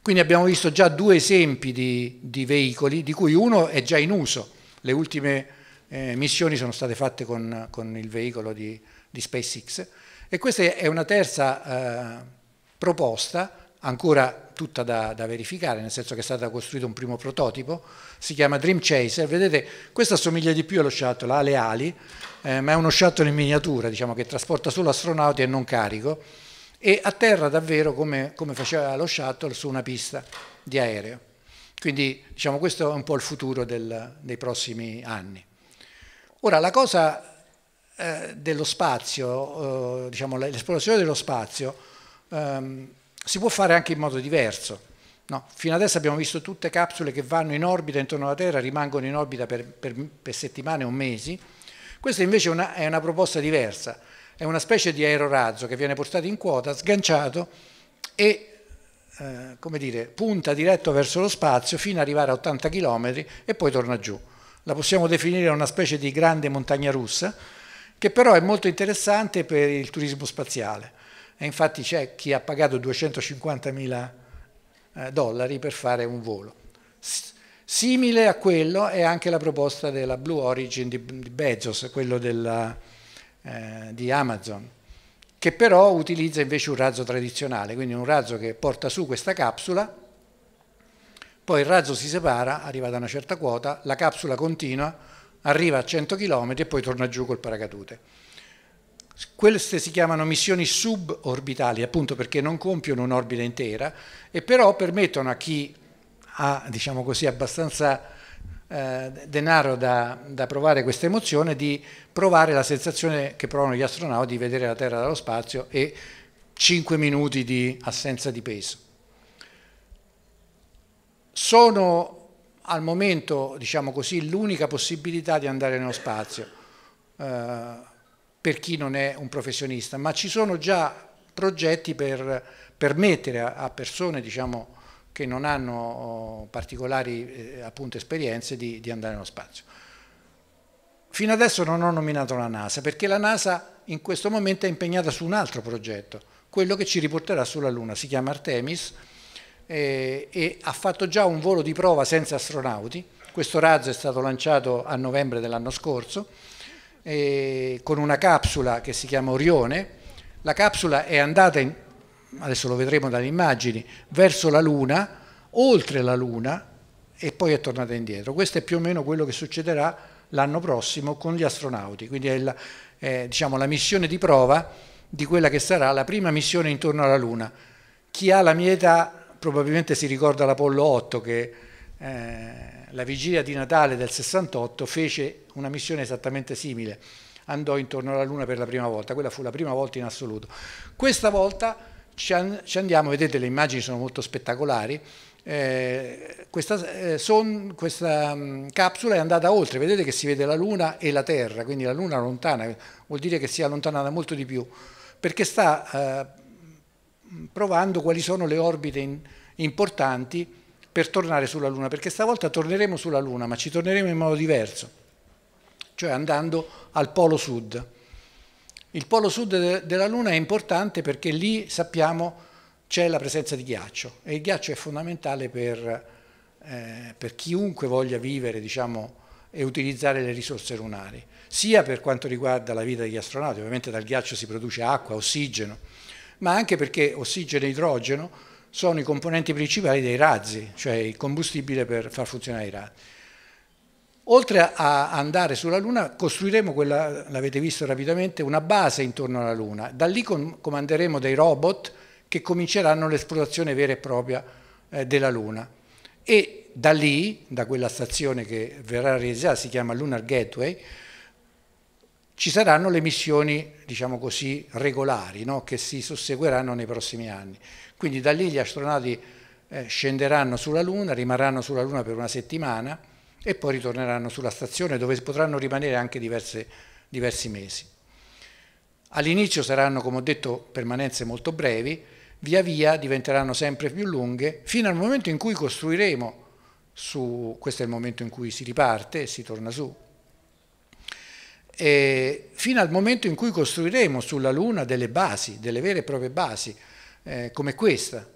Quindi abbiamo visto già due esempi di, di veicoli, di cui uno è già in uso. Le ultime eh, missioni sono state fatte con, con il veicolo di, di SpaceX. E questa è una terza eh, proposta, ancora tutta da, da, verificare, nel senso che è stato costruito un primo prototipo, si chiama Dream Chaser, vedete, questo assomiglia di più allo shuttle, ha le ali, eh, ma è uno shuttle in miniatura, diciamo, che trasporta solo astronauti e non carico, e atterra davvero come, come faceva lo shuttle su una pista di aereo. Quindi diciamo, questo è un po' il futuro del, dei prossimi anni. Ora, la cosa eh, dello spazio, eh, diciamo, l'esplorazione dello spazio ehm, si può fare anche in modo diverso. No, fino adesso abbiamo visto tutte capsule che vanno in orbita intorno alla Terra, rimangono in orbita per, per, per settimane o mesi. Questa invece è una, è una proposta diversa, è una specie di aerorazzo che viene portato in quota, sganciato e eh, come dire, punta diretto verso lo spazio fino ad arrivare a 80 km e poi torna giù. La possiamo definire una specie di grande montagna russa che però è molto interessante per il turismo spaziale. E infatti c'è chi ha pagato 250 mila eh, dollari per fare un volo. Simile a quello è anche la proposta della Blue Origin di Bezos, quello della, eh, di Amazon, che però utilizza invece un razzo tradizionale, quindi un razzo che porta su questa capsula, poi il razzo si separa, arriva da una certa quota, la capsula continua, arriva a 100 km e poi torna giù col paracadute. Queste si chiamano missioni suborbitali, appunto perché non compiono un'orbita intera e però permettono a chi ha, diciamo così, abbastanza eh, denaro da, da, provare questa emozione, di provare la sensazione che provano gli astronauti di vedere la Terra dallo spazio e 5 minuti di assenza di peso. Sono al momento, diciamo così, l'unica possibilità di andare nello spazio eh, per chi non è un professionista, ma ci sono già progetti per permettere a, a persone, diciamo, che non hanno oh, particolari eh, appunto, esperienze di, di andare nello spazio. Fino adesso non ho nominato la NASA perché la NASA in questo momento è impegnata su un altro progetto, quello che ci riporterà sulla Luna, si chiama Artemis eh, e ha fatto già un volo di prova senza astronauti. Questo razzo è stato lanciato a novembre dell'anno scorso eh, con una capsula che si chiama Orione. La capsula è andata, in, adesso lo vedremo dalle immagini, verso la Luna, oltre la Luna e poi è tornata indietro. Questo è più o meno quello che succederà l'anno prossimo con gli astronauti, quindi è la, eh, diciamo, la missione di prova di quella che sarà la prima missione intorno alla Luna. Chi ha la mia età probabilmente si ricorda l'Apollo 8 che eh, la vigilia di Natale del 68 fece una missione esattamente simile, andò intorno alla Luna per la prima volta, quella fu la prima volta in assoluto. Questa volta ci, andiamo, vedete le immagini sono molto spettacolari, eh, questa, eh, son, questa mh, mm, capsula è andata oltre, vedete che si vede la Luna e la Terra, quindi la Luna lontana, vuol dire che si è allontanata molto di più, perché sta eh, provando quali sono le orbite in, importanti per tornare sulla Luna, perché stavolta torneremo sulla Luna, ma ci torneremo in modo diverso, cioè andando al polo sud. Il polo sud de della Luna è importante perché lì sappiamo c'è la presenza di ghiaccio e il ghiaccio è fondamentale per, eh, per chiunque voglia vivere diciamo, e utilizzare le risorse lunari, sia per quanto riguarda la vita degli astronauti, ovviamente dal ghiaccio si produce acqua, ossigeno, ma anche perché ossigeno e idrogeno sono i componenti principali dei razzi, cioè il combustibile per far funzionare i razzi. Oltre a andare sulla Luna, costruiremo quella, l'avete visto rapidamente, una base intorno alla Luna. Da lì comanderemo dei robot che cominceranno l'esplorazione vera e propria eh, della Luna. E da lì, da quella stazione che verrà realizzata, si chiama Lunar Gateway, ci saranno le missioni, diciamo così, regolari no? che si susseguiranno nei prossimi anni. Quindi da lì gli astronauti eh, scenderanno sulla Luna, rimarranno sulla Luna per una settimana e poi ritorneranno sulla stazione dove potranno rimanere anche diverse, diversi mesi. All'inizio saranno, come ho detto, permanenze molto brevi, via via diventeranno sempre più lunghe, fino al momento in cui costruiremo su, questo è il momento in cui si riparte e si torna su, eh, fino al momento in cui costruiremo sulla Luna delle basi, delle vere e proprie basi, eh, come questa,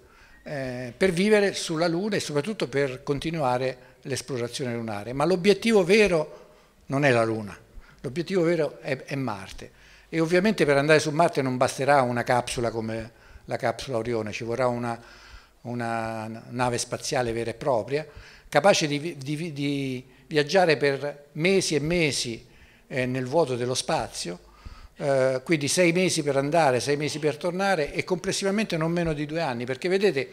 eh, per vivere sulla Luna e soprattutto per continuare l'esplorazione lunare. Ma l'obiettivo vero non è la Luna, l'obiettivo vero è, è, Marte. E ovviamente per andare su Marte non basterà una capsula come la capsula Orione, ci vorrà una, una nave spaziale vera e propria, capace di, di, di viaggiare per mesi e mesi, eh, nel vuoto dello spazio, eh, quindi sei mesi per andare, sei mesi per tornare e complessivamente non meno di due anni, perché vedete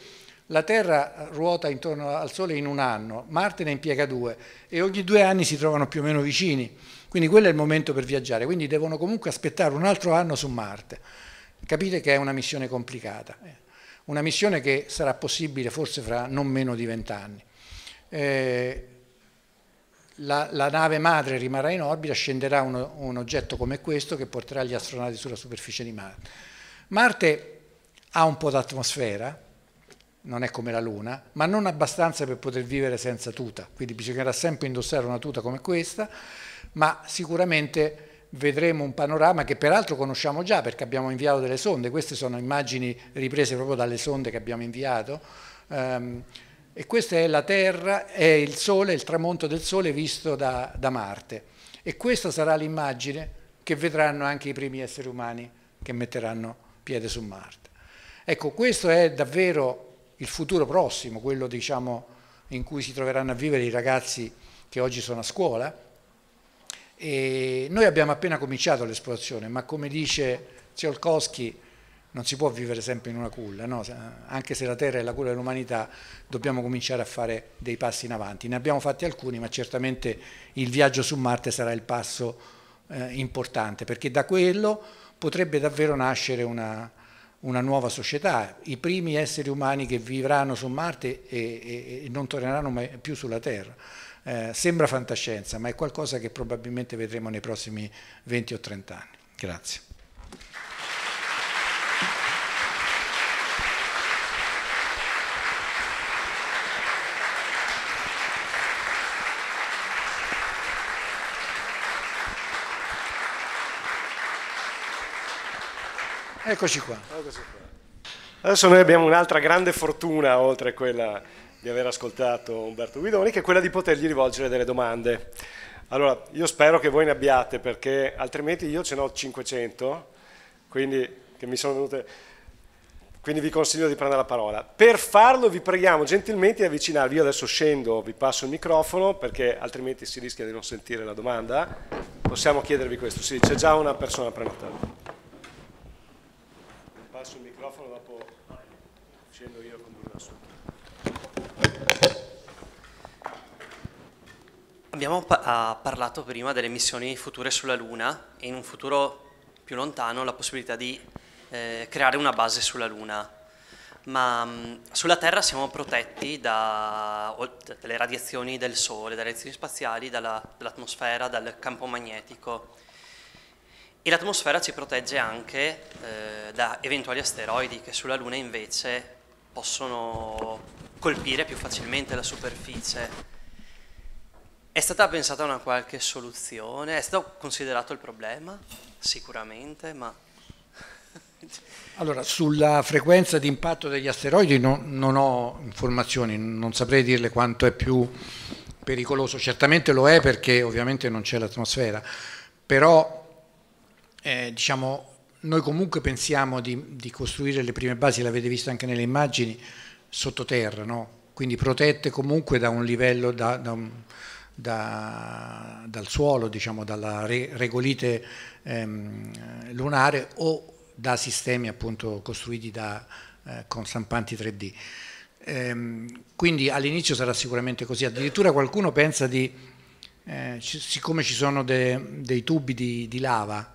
la Terra ruota intorno al Sole in un anno, Marte ne impiega due e ogni due anni si trovano più o meno vicini, quindi quello è il momento per viaggiare, quindi devono comunque aspettare un altro anno su Marte. Capite che è una missione complicata, eh. una missione che sarà possibile forse fra non meno di vent'anni. Eh, la, la, nave madre rimarrà in orbita, scenderà uno, un oggetto come questo che porterà gli astronauti sulla superficie di Marte. Marte ha un po' d'atmosfera, non è come la Luna, ma non abbastanza per poter vivere senza tuta, quindi bisognerà sempre indossare una tuta come questa, ma sicuramente vedremo un panorama che peraltro conosciamo già perché abbiamo inviato delle sonde, queste sono immagini riprese proprio dalle sonde che abbiamo inviato. Um, e questa è la Terra, è il Sole, il tramonto del Sole visto da, da Marte. E questa sarà l'immagine che vedranno anche i primi esseri umani che metteranno piede su Marte. Ecco, questo è davvero il futuro prossimo, quello diciamo, in cui si troveranno a vivere i ragazzi che oggi sono a scuola. E noi abbiamo appena cominciato l'esplorazione, ma come dice Tsiolkovsky, non si può vivere sempre in una culla, no? anche se la terra è la culla dell'umanità dobbiamo cominciare a fare dei passi in avanti. Ne abbiamo fatti alcuni, ma certamente il viaggio su Marte sarà il passo eh, importante, perché da quello potrebbe davvero nascere una, una, nuova società, i primi esseri umani che vivranno su Marte e, e, e non torneranno mai più sulla Terra. Eh, sembra fantascienza, ma è qualcosa che probabilmente vedremo nei prossimi 20 o 30 anni. Grazie. Eccoci qua. Adesso noi abbiamo un'altra grande fortuna, oltre a quella di aver ascoltato Umberto Guidoni, che è quella di potergli rivolgere delle domande. Allora, io spero che voi ne abbiate, perché altrimenti io ce n'ho 500, quindi, venute... quindi vi consiglio di prendere la parola. Per farlo vi preghiamo gentilmente di avvicinarvi. Io adesso scendo, vi passo il microfono, perché altrimenti si rischia di non sentire la domanda. Possiamo chiedervi questo. Sì, c'è già una persona prenotata passo il microfono, dopo scendo io con un assunto. Abbiamo pa parlato prima delle missioni future sulla Luna e in un futuro più lontano la possibilità di eh, creare una base sulla Luna. Ma mh, mm, sulla Terra siamo protetti da, dalle radiazioni del Sole, dalle radiazioni spaziali, dall'atmosfera, dal campo magnetico e l'atmosfera ci protegge anche eh, da eventuali asteroidi che sulla Luna invece possono colpire più facilmente la superficie. È stata pensata una qualche soluzione? È stato considerato il problema? Sicuramente, ma... (laughs) allora, sulla frequenza di impatto degli asteroidi no, non ho informazioni, non saprei dirle quanto è più pericoloso. Certamente lo è perché ovviamente non c'è l'atmosfera, però eh, diciamo, noi comunque pensiamo di, di, costruire le prime basi, l'avete visto anche nelle immagini, sottoterra, no? quindi protette comunque da un livello, da, da un, da, dal suolo, diciamo, dalla regolite ehm, lunare o da sistemi appunto costruiti da, eh, con stampanti 3D. Ehm, quindi all'inizio sarà sicuramente così, addirittura qualcuno pensa di, eh, siccome ci sono de, dei tubi di, di lava,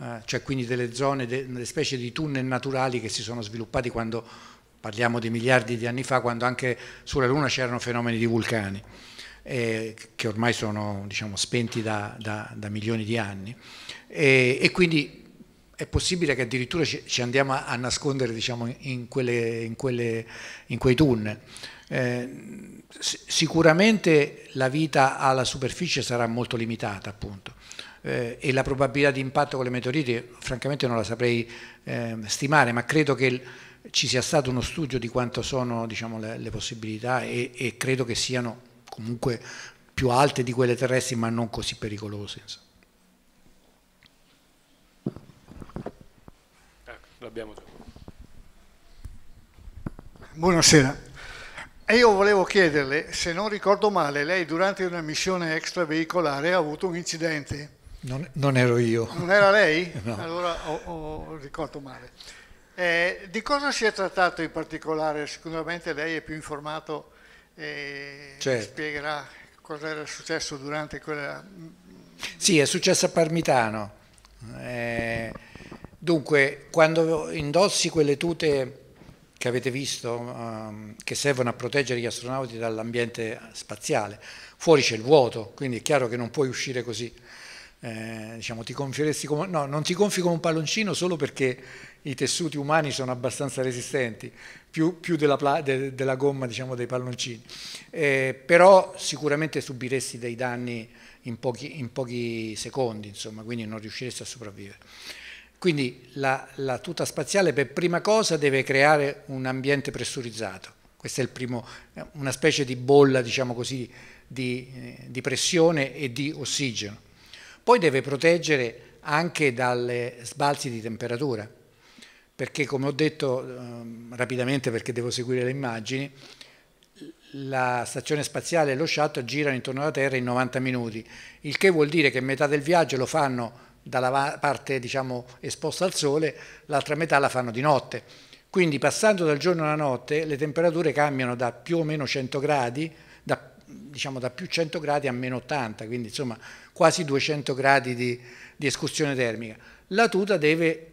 eh, cioè quindi delle zone, delle specie di tunnel naturali che si sono sviluppati quando, parliamo di miliardi di anni fa, quando anche sulla Luna c'erano fenomeni di vulcani, eh, che ormai sono diciamo, spenti da, da, da, milioni di anni. E, e, quindi è possibile che addirittura ci, ci andiamo a, a nascondere diciamo, in, quelle, in, quelle, in quei tunnel. Eh, sicuramente la vita alla superficie sarà molto limitata, appunto eh, e la probabilità di impatto con le meteorite francamente non la saprei eh, stimare, ma credo che ci sia stato uno studio di quanto sono diciamo, le, le, possibilità e, e, credo che siano comunque più alte di quelle terrestri ma non così pericolose. Insomma. Ecco, Buonasera. E io volevo chiederle, se non ricordo male, lei durante una missione extraveicolare ha avuto un incidente. Non, non, ero io. Non era lei? (laughs) No. Allora ho, ho ricordo male. Eh, di cosa si è trattato in particolare? Sicuramente lei è più informato e eh, certo. spiegherà cosa era successo durante quella... Mm, sì, è successo a Parmitano. Eh, dunque, quando indossi quelle tute che avete visto, um, che servono a proteggere gli astronauti dall'ambiente spaziale, fuori c'è il vuoto, quindi è chiaro che non puoi uscire così eh, diciamo, ti confieresti come, no, non ti confi come un palloncino solo perché i tessuti umani sono abbastanza resistenti, più, più della, pla, de, della, gomma diciamo, dei palloncini, eh, però sicuramente subiresti dei danni in pochi, in pochi secondi, insomma, quindi non riusciresti a sopravvivere. Quindi la, la, tuta spaziale per prima cosa deve creare un ambiente pressurizzato, questa è primo, una specie di bolla diciamo così, di, eh, di pressione e di ossigeno. Poi deve proteggere anche dalle sbalzi di temperatura, perché come ho detto eh, rapidamente perché devo seguire le immagini, la stazione spaziale e lo shuttle girano intorno alla Terra in 90 minuti, il che vuol dire che metà del viaggio lo fanno dalla parte diciamo, esposta al sole, l'altra metà la fanno di notte. Quindi passando dal giorno alla notte le temperature cambiano da più o meno 100 gradi diciamo, da più 100 gradi a meno 80, quindi insomma quasi 200 gradi di, di escursione termica. La tuta deve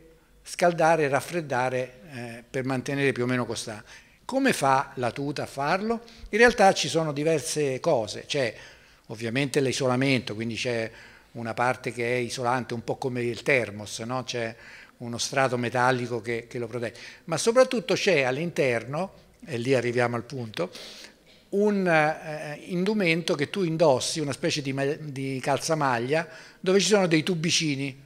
scaldare, e raffreddare eh, per mantenere più o meno costante. Come fa la tuta a farlo? In realtà ci sono diverse cose, c'è ovviamente l'isolamento, quindi c'è una parte che è isolante, un po' come il termos, no? c'è uno strato metallico che, che, lo protegge, ma soprattutto c'è all'interno, e lì arriviamo al punto, un eh, eh, indumento che tu indossi, una specie di, di calzamaglia, dove ci sono dei tubicini,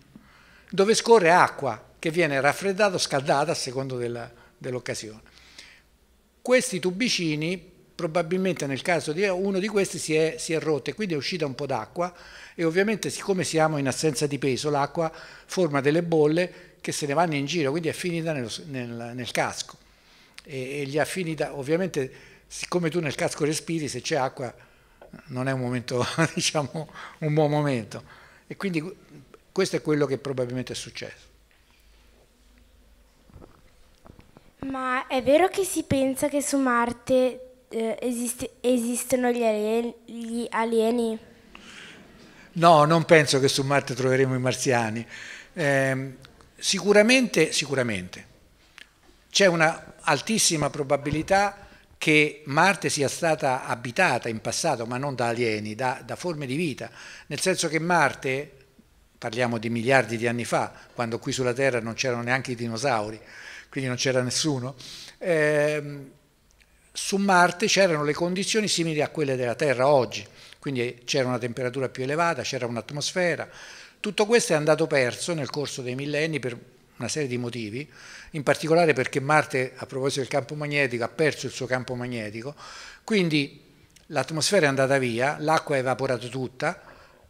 dove scorre acqua che viene raffreddata o scaldata a secondo dell'occasione. questi tubicini, probabilmente nel caso di uno di questi, si è, si è rotto e quindi è uscita un po' d'acqua e ovviamente siccome siamo in assenza di peso, l'acqua forma delle bolle che se ne vanno in giro, quindi è finita nel, nel, nel casco. E, e gli è finita, ovviamente siccome tu nel casco respiri, se c'è acqua non è un momento, (laughs) diciamo, un buon momento. E quindi questo è quello che probabilmente è successo. Ma è vero che si pensa che su Marte eh, esiste, esistono gli alieni, gli alieni, No, non penso che su Marte troveremo i marziani. Eh, sicuramente, sicuramente. C'è una altissima probabilità che Marte sia stata abitata in passato, ma non da alieni, da, da, forme di vita, nel senso che Marte, parliamo di miliardi di anni fa, quando qui sulla Terra non c'erano neanche i dinosauri, quindi non c'era nessuno, ehm, su Marte c'erano le condizioni simili a quelle della Terra oggi, quindi c'era una temperatura più elevata, c'era un'atmosfera, tutto questo è andato perso nel corso dei millenni per una serie di motivi, in particolare perché Marte, a proposito del campo magnetico, ha perso il suo campo magnetico, quindi l'atmosfera è andata via, l'acqua è evaporata tutta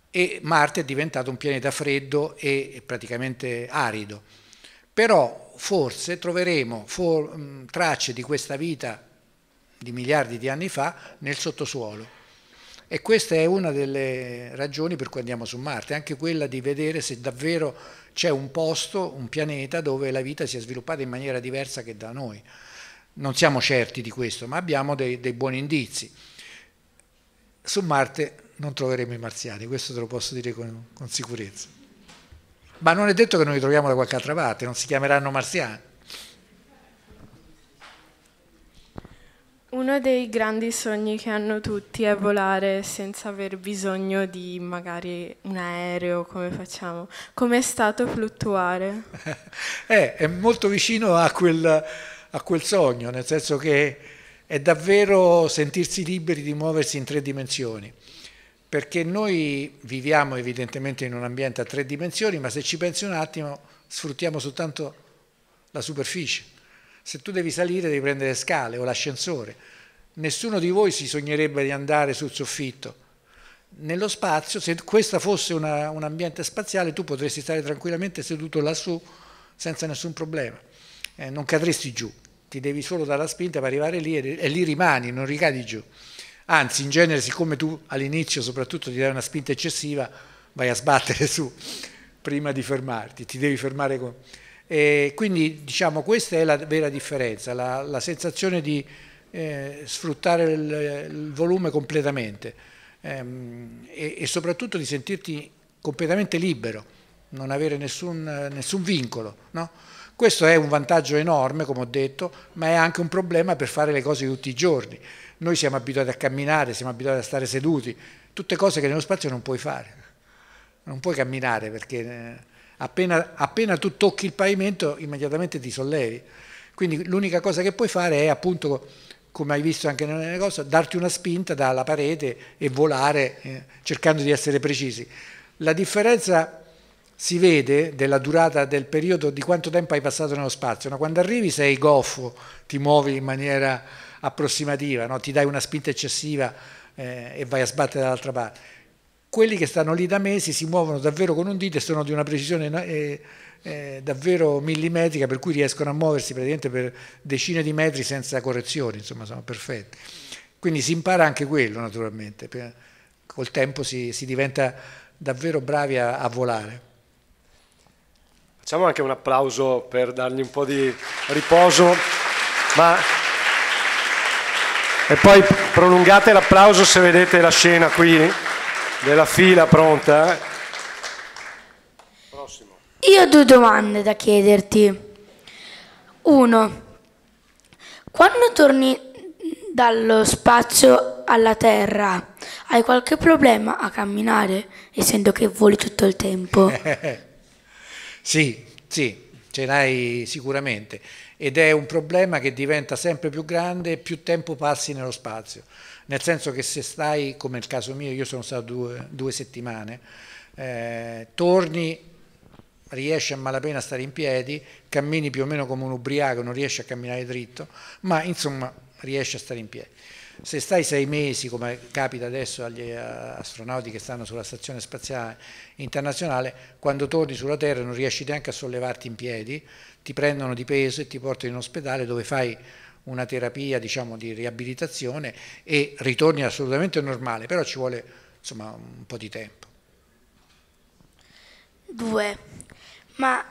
e Marte è diventato un pianeta freddo e praticamente arido. Però forse troveremo for tracce di questa vita di miliardi di anni fa nel sottosuolo. E questa è una delle ragioni per cui andiamo su Marte, anche quella di vedere se davvero c'è un posto, un pianeta dove la vita si è sviluppata in maniera diversa che da noi. Non siamo certi di questo, ma abbiamo dei, dei buoni indizi. Su Marte non troveremo i marziani, questo te lo posso dire con, con sicurezza. Ma non è detto che noi li troviamo da qualche altra parte, non si chiameranno marziani. Uno dei grandi sogni che hanno tutti è volare senza aver bisogno di magari un aereo, come facciamo. Come è stato fluttuare? (laughs) Eh, è molto vicino a quel, a quel sogno, nel senso che è davvero sentirsi liberi di muoversi in tre dimensioni perché noi viviamo evidentemente in un ambiente a tre dimensioni, ma se ci pensi un attimo sfruttiamo soltanto la superficie. Se tu devi salire devi prendere scale o l'ascensore. Nessuno di voi si sognerebbe di andare sul soffitto. Nello spazio, se questo fosse una, un ambiente spaziale, tu potresti stare tranquillamente seduto lassù senza nessun problema. Eh, non cadresti giù, ti devi solo dare la spinta per arrivare lì e, e lì rimani, non ricadi giù. Anzi, in genere, siccome tu all'inizio soprattutto ti dai una spinta eccessiva, vai a sbattere (laughs) su prima di fermarti, ti devi fermare con e quindi diciamo questa è la vera differenza, la, la sensazione di eh, sfruttare il, il, volume completamente ehm, e, e, soprattutto di sentirti completamente libero, non avere nessun, nessun vincolo. No? Questo è un vantaggio enorme, come ho detto, ma è anche un problema per fare le cose tutti i giorni. Noi siamo abituati a camminare, siamo abituati a stare seduti, tutte cose che nello spazio non puoi fare. Non puoi camminare perché eh, appena, appena tu tocchi il pavimento immediatamente ti sollevi. Quindi l'unica cosa che puoi fare è appunto come hai visto anche nel negozio, darti una spinta dalla parete e volare eh, cercando di essere precisi. La differenza si vede della durata del periodo di quanto tempo hai passato nello spazio. No? Quando arrivi sei goffo, ti muovi in maniera approssimativa, no? ti dai una spinta eccessiva eh, e vai a sbattere dall'altra parte quelli che stanno lì da mesi si muovono davvero con un dito e sono di una precisione eh, eh, davvero millimetrica per cui riescono a muoversi praticamente per decine di metri senza correzioni, insomma sono perfetti. Quindi si impara anche quello naturalmente, col tempo si, si, diventa davvero bravi a, a volare. Facciamo anche un applauso per dargli un po' di riposo, ma e poi prolungate l'applauso se vedete la scena qui della fila pronta. Eh? Prossimo. Io ho due domande da chiederti. Uno, quando torni dallo spazio alla Terra, hai qualche problema a camminare, essendo che voli tutto il tempo? (laughs) sì, sì, ce l'hai sicuramente ed è un problema che diventa sempre più grande più tempo passi nello spazio nel senso che se stai, come il caso mio, io sono stato due, due settimane, eh, torni, riesci a malapena a stare in piedi, cammini più o meno come un ubriaco, non riesci a camminare dritto, ma insomma riesci a stare in piedi. Se stai sei mesi, come capita adesso agli eh, astronauti che stanno sulla stazione spaziale internazionale, quando torni sulla Terra non riesci neanche a sollevarti in piedi, ti prendono di peso e ti portano in ospedale dove fai una terapia diciamo, di riabilitazione e ritorni assolutamente normale, però ci vuole insomma, un po' di tempo. Due. Ma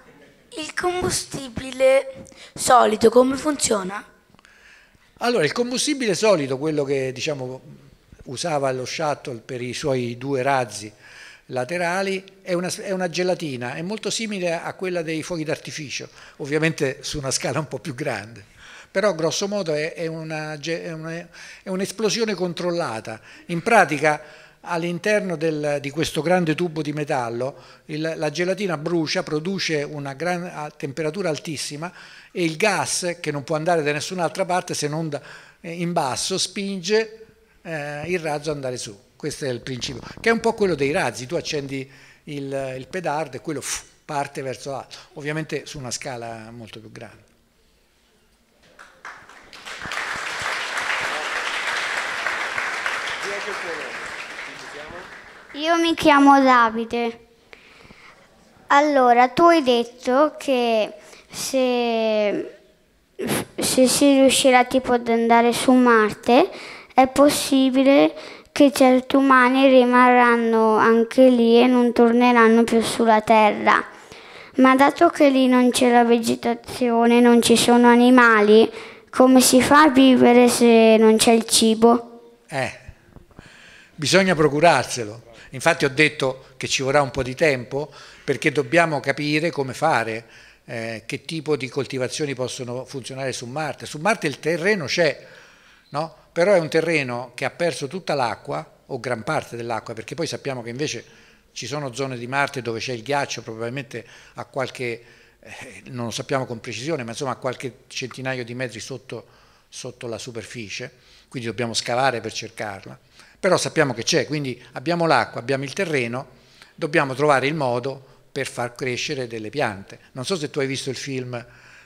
il combustibile solido come funziona? Allora, il combustibile solido, quello che diciamo, usava lo shuttle per i suoi due razzi laterali, è una, è una gelatina, è molto simile a quella dei fuochi d'artificio, ovviamente su una scala un po' più grande però grosso modo è, è, una, è un'esplosione controllata. In pratica all'interno di questo grande tubo di metallo il, la gelatina brucia, produce una gran, temperatura altissima e il gas, che non può andare da nessun'altra parte se non da, eh, in basso, spinge eh, il razzo ad andare su. Questo è il principio, che è un po' quello dei razzi, tu accendi il, il pedardo e quello parte verso l'alto, ovviamente su una scala molto più grande. il tuo nome? Io mi chiamo Davide. Allora, tu hai detto che se, se si riuscirà tipo ad andare su Marte, è possibile che certi umani rimarranno anche lì e non torneranno più sulla Terra. Ma dato che lì non c'è la vegetazione, non ci sono animali, come si fa a vivere se non c'è il cibo? Eh bisogna procurarselo. Infatti ho detto che ci vorrà un po' di tempo perché dobbiamo capire come fare, eh, che tipo di coltivazioni possono funzionare su Marte. Su Marte il terreno c'è, no? però è un terreno che ha perso tutta l'acqua o gran parte dell'acqua, perché poi sappiamo che invece ci sono zone di Marte dove c'è il ghiaccio, probabilmente a qualche, eh, non lo sappiamo con precisione, ma insomma a qualche centinaio di metri sotto, sotto la superficie, quindi dobbiamo scavare per cercarla però sappiamo che c'è, quindi abbiamo l'acqua, abbiamo il terreno, dobbiamo trovare il modo per far crescere delle piante. Non so se tu hai visto il film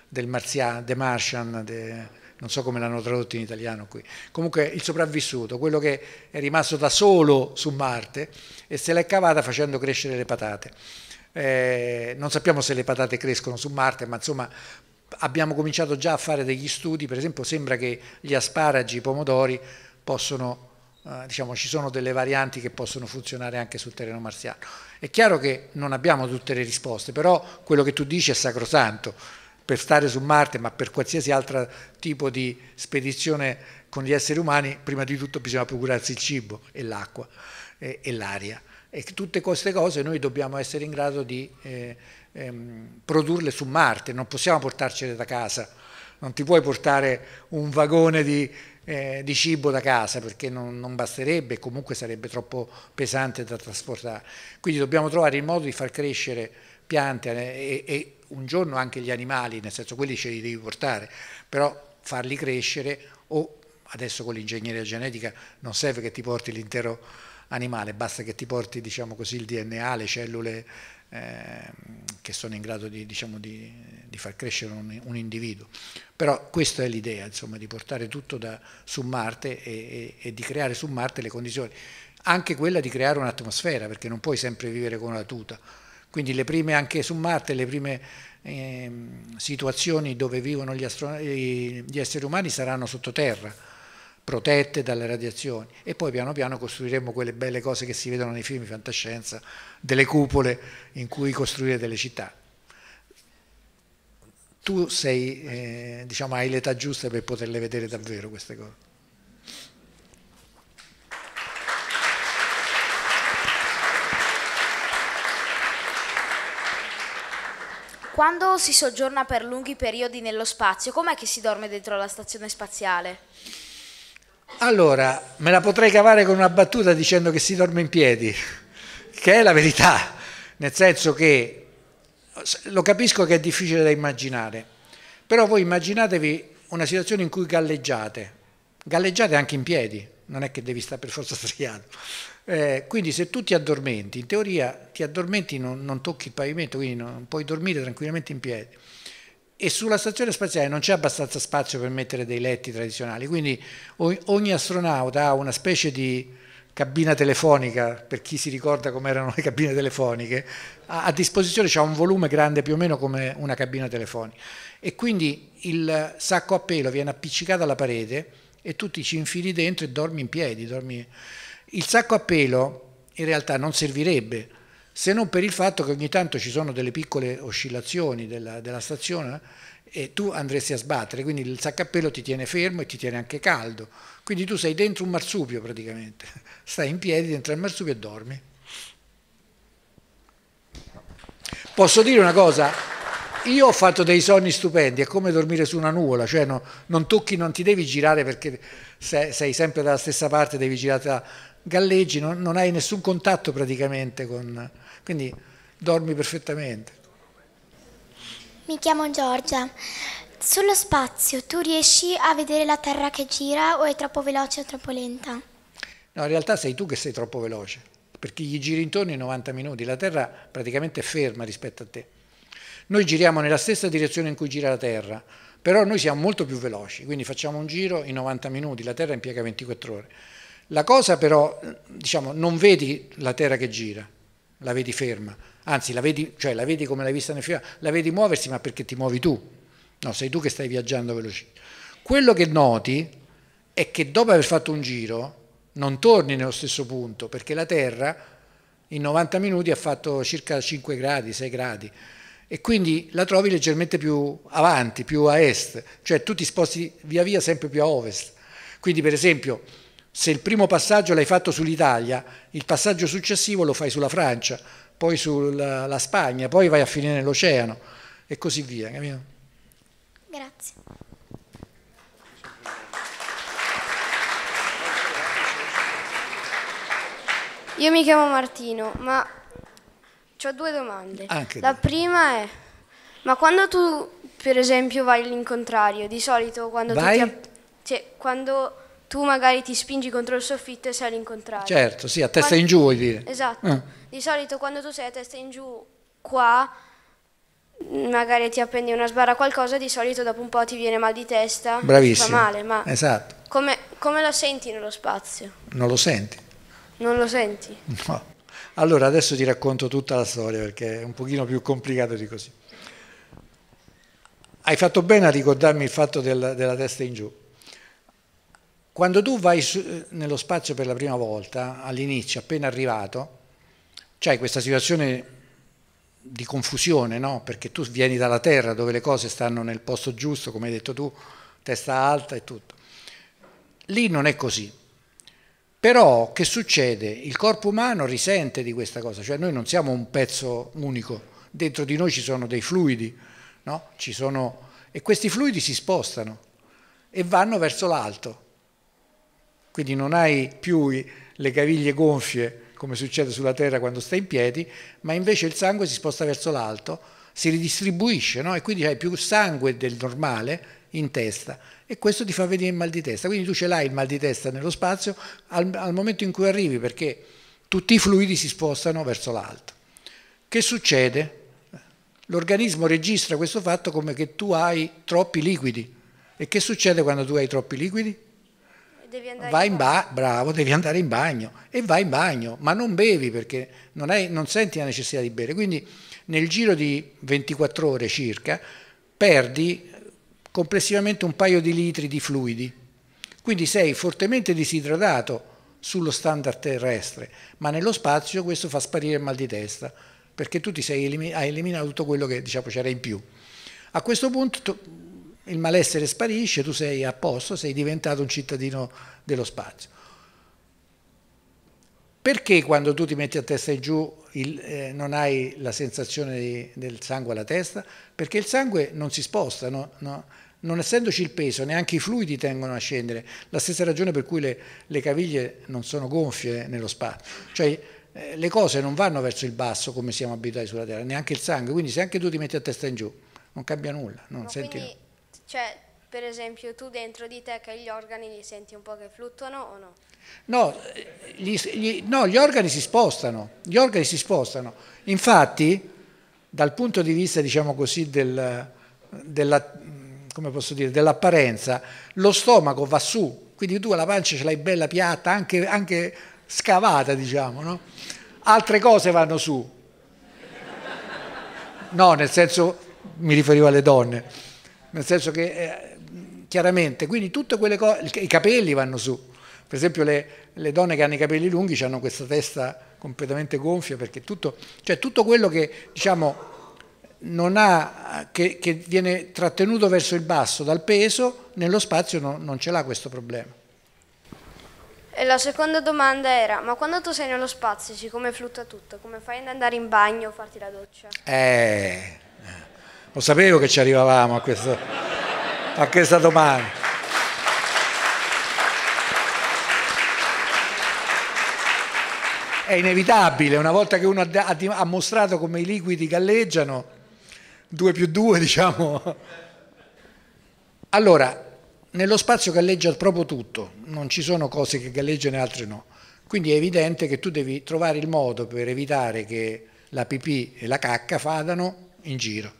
del Martian, The Martian, de, non so come l'hanno tradotto in italiano qui. Comunque il sopravvissuto, quello che è rimasto da solo su Marte e se l'è cavata facendo crescere le patate. Eh, non sappiamo se le patate crescono su Marte, ma insomma abbiamo cominciato già a fare degli studi, per esempio sembra che gli asparagi, i pomodori possono eh, diciamo, ci sono delle varianti che possono funzionare anche sul terreno marziano. È chiaro che non abbiamo tutte le risposte, però quello che tu dici è sacrosanto, per stare su Marte, ma per qualsiasi altro tipo di spedizione con gli esseri umani, prima di tutto bisogna procurarsi il cibo e l'acqua e, e l'aria. E tutte queste cose noi dobbiamo essere in grado di eh, ehm, produrle su Marte, non possiamo portarcele da casa, non ti puoi portare un vagone di eh, di cibo da casa perché non, non basterebbe, comunque sarebbe troppo pesante da trasportare. Quindi dobbiamo trovare il modo di far crescere piante eh, e, e un giorno anche gli animali, nel senso quelli ce li devi portare, però farli crescere o adesso con l'ingegneria genetica non serve che ti porti l'intero animale, basta che ti porti diciamo così, il DNA, le cellule Ehm, che sono in grado di, diciamo, di, di far crescere un, un, individuo. Però questa è l'idea, insomma, di portare tutto da, su Marte e, e, e, di creare su Marte le condizioni, anche quella di creare un'atmosfera, perché non puoi sempre vivere con la tuta. Quindi le prime, anche su Marte, le prime eh, situazioni dove vivono gli, gli esseri umani saranno sottoterra protette dalle radiazioni e poi piano piano costruiremo quelle belle cose che si vedono nei film di fantascienza, delle cupole in cui costruire delle città. Tu sei, eh, diciamo, hai l'età giusta per poterle vedere davvero queste cose. Quando si soggiorna per lunghi periodi nello spazio, com'è che si dorme dentro la stazione spaziale? Allora, me la potrei cavare con una battuta dicendo che si dorme in piedi, che è la verità, nel senso che lo capisco che è difficile da immaginare, però voi immaginatevi una situazione in cui galleggiate, galleggiate anche in piedi, non è che devi stare per forza (laughs) striato. Eh, quindi se tu ti addormenti, in teoria ti addormenti non, non tocchi il pavimento, quindi non, puoi dormire tranquillamente in piedi e sulla stazione spaziale non c'è abbastanza spazio per mettere dei letti tradizionali, quindi ogni astronauta ha una specie di cabina telefonica, per chi si ricorda com'erano le cabine telefoniche, a, disposizione c'è un volume grande più o meno come una cabina telefonica e quindi il sacco a pelo viene appiccicato alla parete e tu ti ci infili dentro e dormi in piedi. Dormi... Il sacco a pelo in realtà non servirebbe se non per il fatto che ogni tanto ci sono delle piccole oscillazioni della, della stazione eh, e tu andresti a sbattere, quindi il saccappello ti tiene fermo e ti tiene anche caldo, quindi tu sei dentro un marsupio praticamente, (laughs) stai in piedi dentro il marsupio e dormi. Posso dire una cosa? Io ho fatto dei sogni stupendi, è come dormire su una nuvola, cioè no, non tocchi, non ti devi girare perché sei, sei sempre dalla stessa parte, devi girare, galleggi, non, non hai nessun contatto praticamente con, quindi dormi perfettamente. Mi chiamo Giorgia. Sullo spazio tu riesci a vedere la Terra che gira o è troppo veloce o troppo lenta? No, in realtà sei tu che sei troppo veloce, perché gli giri intorno in 90 minuti, la Terra praticamente è ferma rispetto a te. Noi giriamo nella stessa direzione in cui gira la Terra, però noi siamo molto più veloci, quindi facciamo un giro in 90 minuti, la Terra impiega 24 ore. La cosa però, diciamo, non vedi la Terra che gira, la vedi ferma, anzi la vedi, cioè, la vedi come l'hai vista nel film, la vedi muoversi ma perché ti muovi tu, no, sei tu che stai viaggiando veloce. Quello che noti è che dopo aver fatto un giro non torni nello stesso punto perché la Terra in 90 minuti ha fatto circa 5 gradi, 6 gradi e quindi la trovi leggermente più avanti, più a est, cioè tu ti sposti via via sempre più a ovest. Quindi per esempio se il primo passaggio l'hai fatto sull'Italia, il passaggio successivo lo fai sulla Francia, poi sulla Spagna, poi vai a finire nell'oceano e così via. Capito? Grazie. Io mi chiamo Martino, ma ho due domande. Anche La due. prima è, ma quando tu, per esempio, vai all'incontrario, di solito quando vai? tu ti... Cioè, quando tu magari ti spingi contro il soffitto e sei all'incontrario. Certo, sì, a testa quando... in giù vuoi dire. Esatto. Ah. Di solito quando tu sei a testa in giù qua, magari ti appendi una sbarra a qualcosa, di solito dopo un po' ti viene mal di testa, Bravissimo. ti fa male, ma esatto. come, come lo senti nello spazio? Non lo senti. Non lo senti? No. Allora adesso ti racconto tutta la storia perché è un pochino più complicato di così. Hai fatto bene a ricordarmi il fatto del, della testa in giù quando tu vai su, eh, nello spazio per la prima volta, all'inizio, appena arrivato, c'è questa situazione di confusione, no? perché tu vieni dalla Terra dove le cose stanno nel posto giusto, come hai detto tu, testa alta e tutto. Lì non è così. Però che succede? Il corpo umano risente di questa cosa, cioè noi non siamo un pezzo unico, dentro di noi ci sono dei fluidi, no? sono... e questi fluidi si spostano e vanno verso l'alto. Quindi non hai più le caviglie gonfie come succede sulla terra quando stai in piedi, ma invece il sangue si sposta verso l'alto, si ridistribuisce no? e quindi hai più sangue del normale in testa e questo ti fa venire il mal di testa. Quindi tu ce l'hai il mal di testa nello spazio al, al momento in cui arrivi perché tutti i fluidi si spostano verso l'alto. Che succede? L'organismo registra questo fatto come che tu hai troppi liquidi. E che succede quando tu hai troppi liquidi? Devi andare vai in bagno, ba bravo, devi andare in bagno e vai in bagno, ma non bevi perché non, hai, non senti la necessità di bere. Quindi nel giro di 24 ore circa perdi eh, complessivamente un paio di litri di fluidi. Quindi sei fortemente disidratato sullo standard terrestre, ma nello spazio questo fa sparire il mal di testa, perché tu ti sei elimin hai eliminato tutto quello che diciamo, c'era in più. A questo punto il malessere sparisce, tu sei a posto, sei diventato un cittadino dello spazio. Perché quando tu ti metti a testa in giù il, eh, non hai la sensazione di, del sangue alla testa? Perché il sangue non si sposta, no, no, non essendoci il peso, neanche i fluidi tengono a scendere. La stessa ragione per cui le, le caviglie non sono gonfie nello spazio. Cioè, eh, le cose non vanno verso il basso come siamo abituati sulla Terra, neanche il sangue. Quindi se anche tu ti metti a testa in giù, non cambia nulla. Non no, senti... Quindi cioè, per esempio, tu dentro di te che gli organi li senti un po' che fluttuano o no? No gli, gli, no, gli organi si spostano, gli organi si spostano. Infatti, dal punto di vista, diciamo così, del, della, dell'apparenza, lo stomaco va su, quindi tu la pancia ce l'hai bella piatta, anche, anche scavata, diciamo, no? Altre cose vanno su. No, nel senso, mi riferivo alle donne nel senso che eh, chiaramente, quindi tutte quelle cose, i capelli vanno su, per esempio le, le donne che hanno i capelli lunghi hanno questa testa completamente gonfia perché tutto, cioè tutto quello che diciamo non ha, che, che, viene trattenuto verso il basso dal peso, nello spazio no, non ce l'ha questo problema. E la seconda domanda era, ma quando tu sei nello spazio, siccome flutta tutto, come fai ad andare in bagno o farti la doccia? Eh, lo sapevo che ci arrivavamo a questa, a questa domanda. È inevitabile, una volta che uno ha, mostrato come i liquidi galleggiano, 2 più 2 diciamo. Allora, nello spazio galleggia proprio tutto, non ci sono cose che galleggiano e altre no. Quindi è evidente che tu devi trovare il modo per evitare che la pipì e la cacca fadano in giro.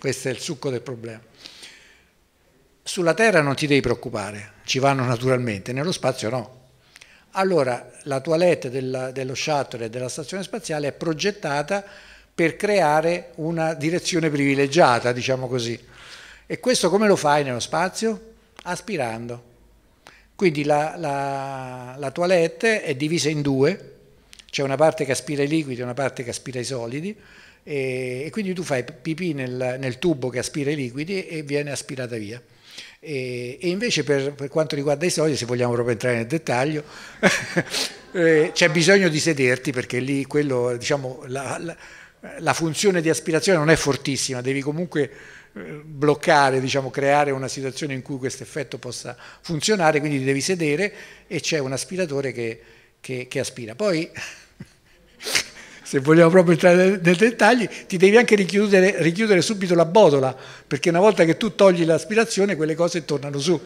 Questo è il succo del problema. Sulla Terra non ti devi preoccupare, ci vanno naturalmente, nello spazio no. Allora la toilette della, dello shuttle e della stazione spaziale è progettata per creare una direzione privilegiata, diciamo così. E questo come lo fai nello spazio? Aspirando. Quindi la, la, la toilette è divisa in due, c'è una parte che aspira i liquidi e una parte che aspira i solidi, e, e quindi tu fai pipì nel, nel, tubo che aspira i liquidi e viene aspirata via. E, e invece per, per, quanto riguarda i sodi, se vogliamo proprio entrare nel dettaglio, (laughs) eh, c'è bisogno di sederti perché lì quello, diciamo, la, la, la funzione di aspirazione non è fortissima, devi comunque eh, bloccare, diciamo, creare una situazione in cui questo effetto possa funzionare, quindi devi sedere e c'è un aspiratore che, che, che aspira. Poi (laughs) se vogliamo proprio entrare nei dettagli, ti devi anche richiudere, richiudere subito la botola, perché una volta che tu togli l'aspirazione quelle cose tornano su.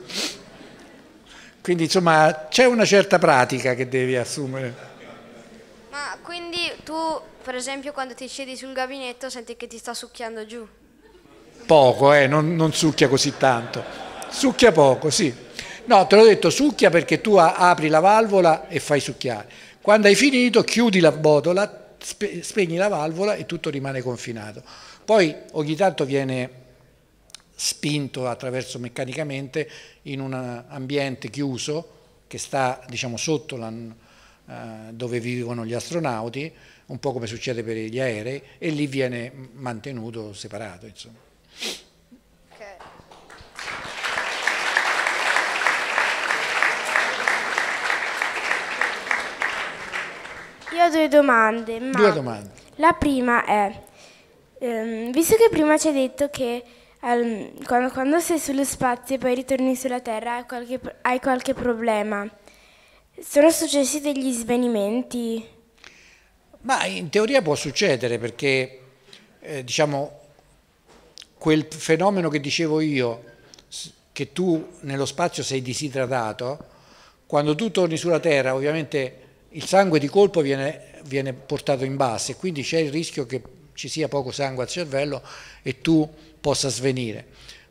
Quindi insomma c'è una certa pratica che devi assumere. Ma quindi tu per esempio quando ti siedi sul gabinetto senti che ti sta succhiando giù? Poco, eh, non, non succhia così tanto. Succhia poco, sì. No, te l'ho detto, succhia perché tu apri la valvola e fai succhiare. Quando hai finito chiudi la botola, spegni la valvola e tutto rimane confinato. Poi ogni tanto viene spinto attraverso meccanicamente in un eh, ambiente chiuso che sta diciamo, sotto la, uh, dove vivono gli astronauti, un po' come succede per gli aerei, e lì viene mantenuto separato. Insomma. Io ho due domande. due domande. La prima è, ehm, visto che prima ci hai detto che ehm, quando, quando, sei sullo spazio e poi ritorni sulla Terra hai qualche, hai qualche problema, sono successi degli svenimenti? Ma in teoria può succedere perché, eh, diciamo, quel fenomeno che dicevo io, che tu nello spazio sei disidratato, quando tu torni sulla Terra ovviamente il sangue di colpo viene, viene portato in basso e quindi c'è il rischio che ci sia poco sangue al cervello e tu possa svenire.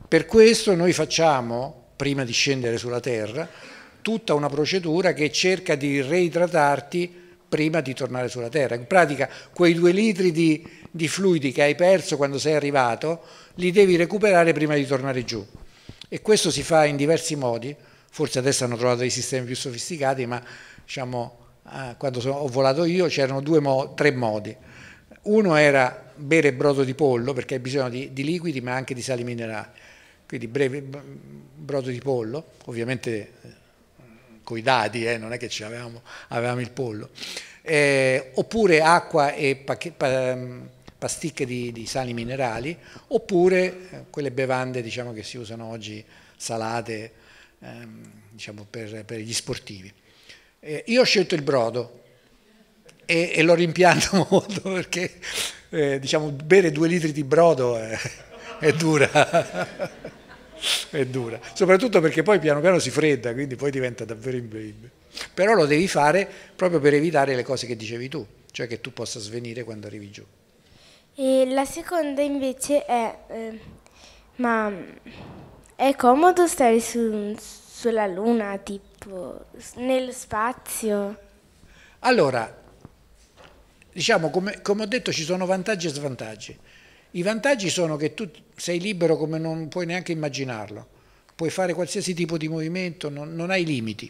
Per questo noi facciamo, prima di scendere sulla terra, tutta una procedura che cerca di reidratarti prima di tornare sulla terra. In pratica quei due litri di, di fluidi che hai perso quando sei arrivato li devi recuperare prima di tornare giù. E questo si fa in diversi modi, forse adesso hanno trovato dei sistemi più sofisticati, ma diciamo, Ah, quando ho volato io, c'erano mo, tre modi. Uno era bere brodo di pollo, perché hai bisogno di, di liquidi ma anche di sali minerali. Quindi breve, brodo di pollo, ovviamente eh, coi dadi, eh, non è che avevamo, avevamo, il pollo. Eh, oppure acqua e pa, ehm, pasticche di, di, sali minerali, oppure eh, quelle bevande diciamo, che si usano oggi salate ehm, diciamo, per, per gli sportivi. Eh, io ho scelto il brodo e, e lo rimpianto (laughs) molto perché eh, diciamo, bere due litri di brodo è, è dura. (laughs) è dura, soprattutto perché poi piano piano si fredda, quindi poi diventa davvero imbeibile. Però lo devi fare proprio per evitare le cose che dicevi tu, cioè che tu possa svenire quando arrivi giù. E la seconda invece è, eh, ma è comodo stare su, sulla luna, tipo? tipo nello spazio? Allora, diciamo, come, come ho detto, ci sono vantaggi e svantaggi. I vantaggi sono che tu sei libero come non puoi neanche immaginarlo, puoi fare qualsiasi tipo di movimento, non, non, hai limiti.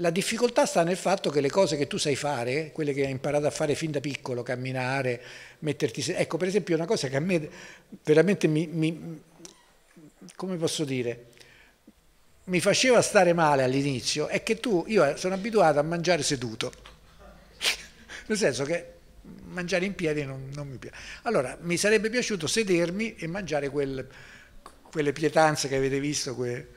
La difficoltà sta nel fatto che le cose che tu sai fare, quelle che hai imparato a fare fin da piccolo, camminare, metterti... Ecco, per esempio, una cosa che a me veramente mi... mi come posso dire? mi faceva stare male all'inizio è che tu, io sono abituato a mangiare seduto, (laughs) nel senso che mangiare in piedi non, non, mi piace. Allora, mi sarebbe piaciuto sedermi e mangiare quel, quelle pietanze che avete visto, que,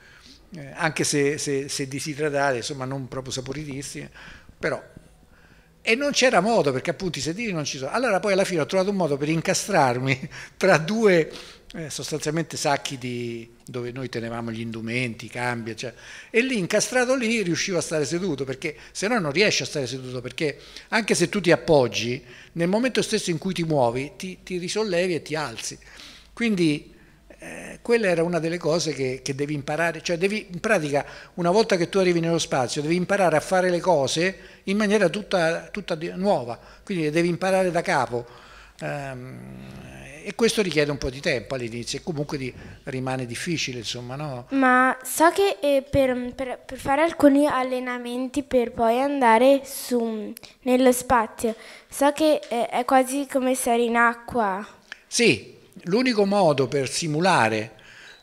eh, anche se, se, se, disidratate, insomma non proprio saporitissime, però... E non c'era modo, perché appunto i sedili non ci sono. Allora poi alla fine ho trovato un modo per incastrarmi tra due eh, sostanzialmente sacchi di, dove noi tenevamo gli indumenti, i cambi, cioè, e lì incastrato lì riuscivo a stare seduto, perché se no non riesci a stare seduto, perché anche se tu ti appoggi, nel momento stesso in cui ti muovi, ti, ti risollevi e ti alzi. Quindi eh, quella era una delle cose che, che, devi imparare, cioè devi, in pratica una volta che tu arrivi nello spazio devi imparare a fare le cose in maniera tutta, tutta nuova, quindi devi imparare da capo. Um, e questo richiede un po' di tempo all'inizio e comunque di, rimane difficile, insomma, no? Ma so che eh, per, per, per, fare alcuni allenamenti per poi andare su, nello spazio, so che eh, è quasi come stare in acqua. Sì, l'unico modo per simulare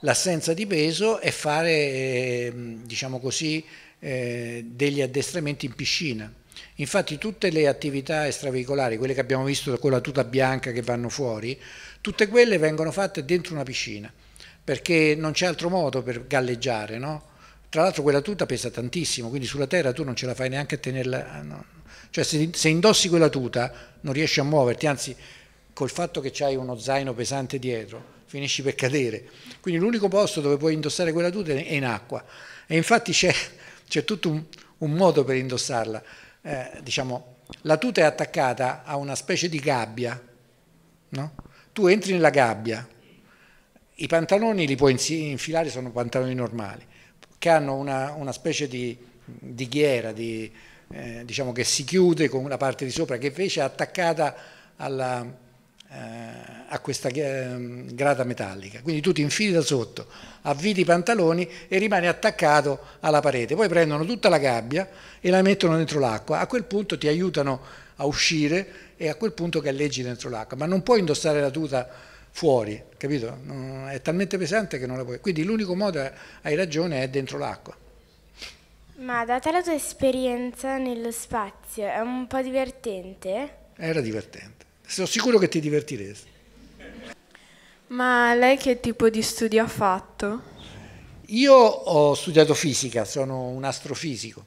l'assenza di peso è fare, eh, diciamo così, eh, degli addestramenti in piscina. Infatti tutte le attività extraveicolari, quelle che abbiamo visto con la tuta bianca che vanno fuori, tutte quelle vengono fatte dentro una piscina, perché non c'è altro modo per galleggiare, no? Tra l'altro quella tuta pesa tantissimo, quindi sulla terra tu non ce la fai neanche a tenerla... Eh, no. Cioè se, se indossi quella tuta non riesci a muoverti, anzi col fatto che hai uno zaino pesante dietro finisci per cadere. Quindi l'unico posto dove puoi indossare quella tuta è in acqua. E infatti c'è tutto un, un modo per indossarla eh, diciamo, la tuta è attaccata a una specie di gabbia, no? tu entri nella gabbia, i pantaloni li puoi infilare, sono pantaloni normali, che hanno una, una specie di, di ghiera, di, eh, diciamo che si chiude con la parte di sopra che invece è attaccata alla, eh, a questa mm, grata metallica. Quindi tu ti infili da sotto, avviti i pantaloni e rimani attaccato alla parete. Poi prendono tutta la gabbia e la mettono dentro l'acqua. A quel punto ti aiutano a uscire e a quel punto galleggi dentro l'acqua. Ma non puoi indossare la tuta fuori, capito? È talmente pesante che non la puoi. Quindi l'unico modo, hai ragione, è dentro l'acqua. Ma data la tua esperienza nello spazio, è un po' divertente? Era divertente. Sono sicuro che ti divertiresti. Ma lei che tipo di studio ha fatto? Io ho studiato fisica, sono un astrofisico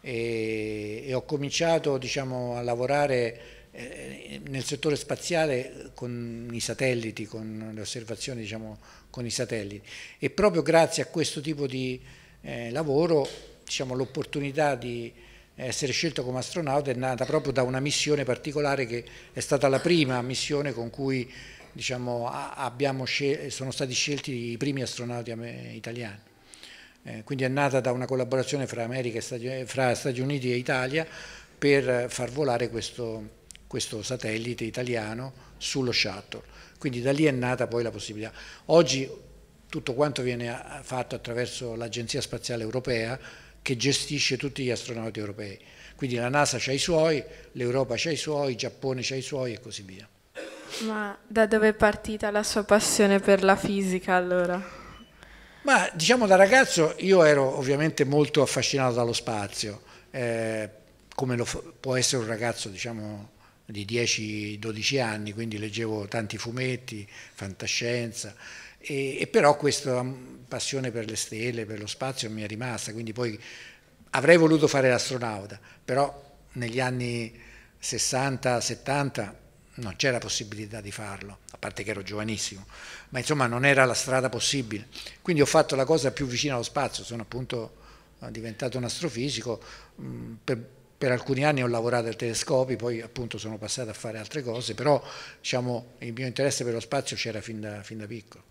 e, e ho cominciato diciamo, a lavorare eh, nel settore spaziale con i satelliti, con le osservazioni diciamo, con i satelliti e proprio grazie a questo tipo di eh, lavoro diciamo, l'opportunità di essere scelto come astronauta è nata proprio da una missione particolare che è stata la prima missione con cui diciamo, sono stati scelti i primi astronauti italiani. Eh, quindi è nata da una collaborazione fra, America, fra Stati Uniti e Italia per far volare questo, questo satellite italiano sullo shuttle. Quindi da lì è nata poi la possibilità. Oggi tutto quanto viene fatto attraverso l'Agenzia Spaziale Europea, che gestisce tutti gli astronauti europei. Quindi la NASA ha i suoi, l'Europa ha i suoi, il Giappone ha i suoi e così via. Ma da dove è partita la sua passione per la fisica allora? Ma diciamo da ragazzo io ero ovviamente molto affascinato dallo spazio, eh, come lo può essere un ragazzo diciamo di 10-12 anni, quindi leggevo tanti fumetti, fantascienza, e, e però questa passione per le stelle, per lo spazio mi è rimasta, quindi poi avrei voluto fare l'astronauta, però negli anni 60-70 non c'era possibilità di farlo, a parte che ero giovanissimo, ma insomma non era la strada possibile. Quindi ho fatto la cosa più vicina allo spazio, sono appunto eh, diventato un astrofisico, per, per alcuni anni ho lavorato al telescopio, poi appunto sono passato a fare altre cose, però diciamo, il mio interesse per lo spazio c'era fin da, fin da piccolo.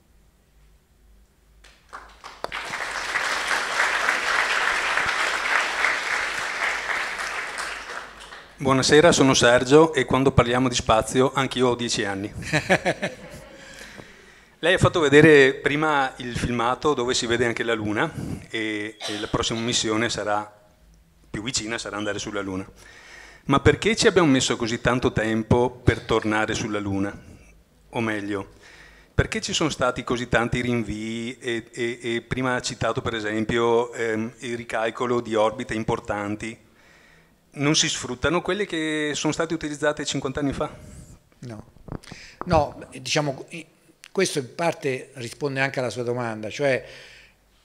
Buonasera, sono Sergio e quando parliamo di spazio anch'io ho dieci anni. (laughs) Lei ha fatto vedere prima il filmato dove si vede anche la Luna e, e la prossima missione sarà più vicina, sarà andare sulla Luna. Ma perché ci abbiamo messo così tanto tempo per tornare sulla Luna? O meglio, perché ci sono stati così tanti rinvii e, e, e prima ha citato per esempio ehm, il ricalcolo di orbite importanti non si sfruttano quelle che sono state utilizzate 50 anni fa? No, no diciamo, questo in parte risponde anche alla sua domanda, cioè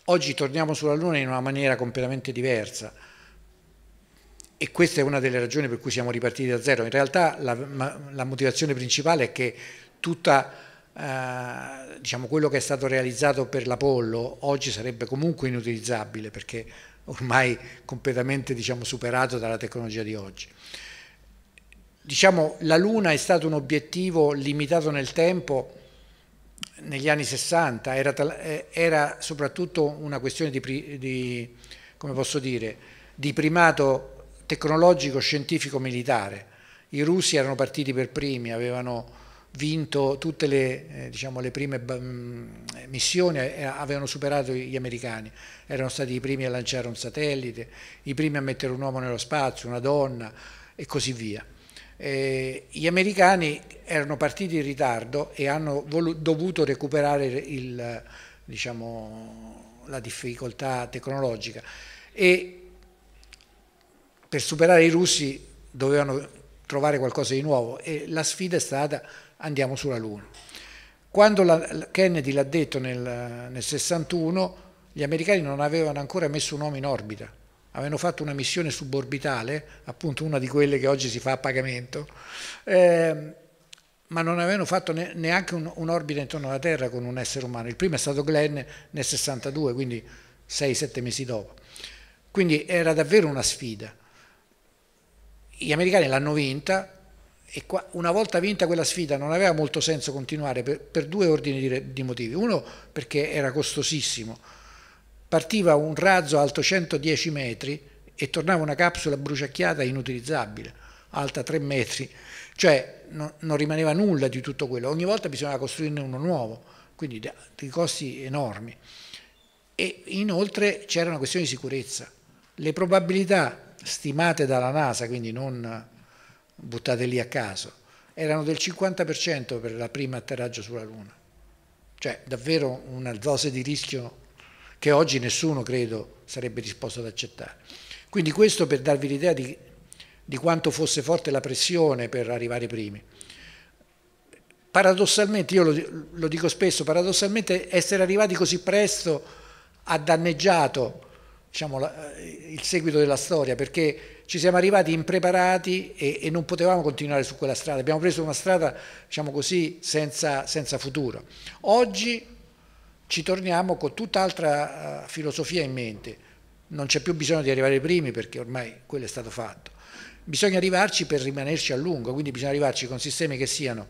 oggi torniamo sulla Luna in una maniera completamente diversa e questa è una delle ragioni per cui siamo ripartiti da zero. In realtà la, la motivazione principale è che tutta... Eh, diciamo, quello che è stato realizzato per l'Apollo oggi sarebbe comunque inutilizzabile perché ormai completamente diciamo, superato dalla tecnologia di oggi. Diciamo, la Luna è stato un obiettivo limitato nel tempo negli anni 60, era, eh, era soprattutto una questione di, di, dire, di primato tecnologico, scientifico, militare. I russi erano partiti per primi, avevano vinto tutte le, eh, diciamo, le prime mm, missioni, eh, avevano superato gli americani, erano stati i primi a lanciare un satellite, i primi a mettere un uomo nello spazio, una donna e così via. Eh, gli americani erano partiti in ritardo e hanno dovuto recuperare il, diciamo, la difficoltà tecnologica e per superare i russi dovevano trovare qualcosa di nuovo e la sfida è stata andiamo sulla Luna. Quando la, Kennedy l'ha detto nel, nel 61, gli americani non avevano ancora messo un uomo in orbita, avevano fatto una missione suborbitale, appunto una di quelle che oggi si fa a pagamento, eh, ma non avevano fatto ne, neanche un'orbita un intorno alla Terra con un essere umano. Il primo è stato Glenn nel 62, quindi 6-7 mesi dopo. Quindi era davvero una sfida. Gli americani l'hanno vinta, e qua, una volta vinta quella sfida non aveva molto senso continuare per, per due ordini di, di, motivi. Uno perché era costosissimo, partiva un razzo alto 110 metri e tornava una capsula bruciacchiata inutilizzabile, alta 3 metri, cioè no, non rimaneva nulla di tutto quello, ogni volta bisognava costruirne uno nuovo, quindi dei costi enormi. E inoltre c'era una questione di sicurezza, le probabilità stimate dalla NASA, quindi non buttate lì a caso, erano del 50% per la prima atterraggio sulla Luna. Cioè davvero una dose di rischio che oggi nessuno credo sarebbe disposto ad accettare. Quindi questo per darvi l'idea di, di quanto fosse forte la pressione per arrivare primi paradossalmente, io lo, lo, dico spesso, paradossalmente essere arrivati così presto ha danneggiato diciamo, la, eh, il seguito della storia, perché ci siamo arrivati impreparati e, e, non potevamo continuare su quella strada, abbiamo preso una strada, diciamo così, senza, senza futuro. Oggi ci torniamo con tutt'altra eh, filosofia in mente, non c'è più bisogno di arrivare ai primi perché ormai quello è stato fatto. Bisogna arrivarci per rimanerci a lungo, quindi bisogna arrivarci con sistemi che siano...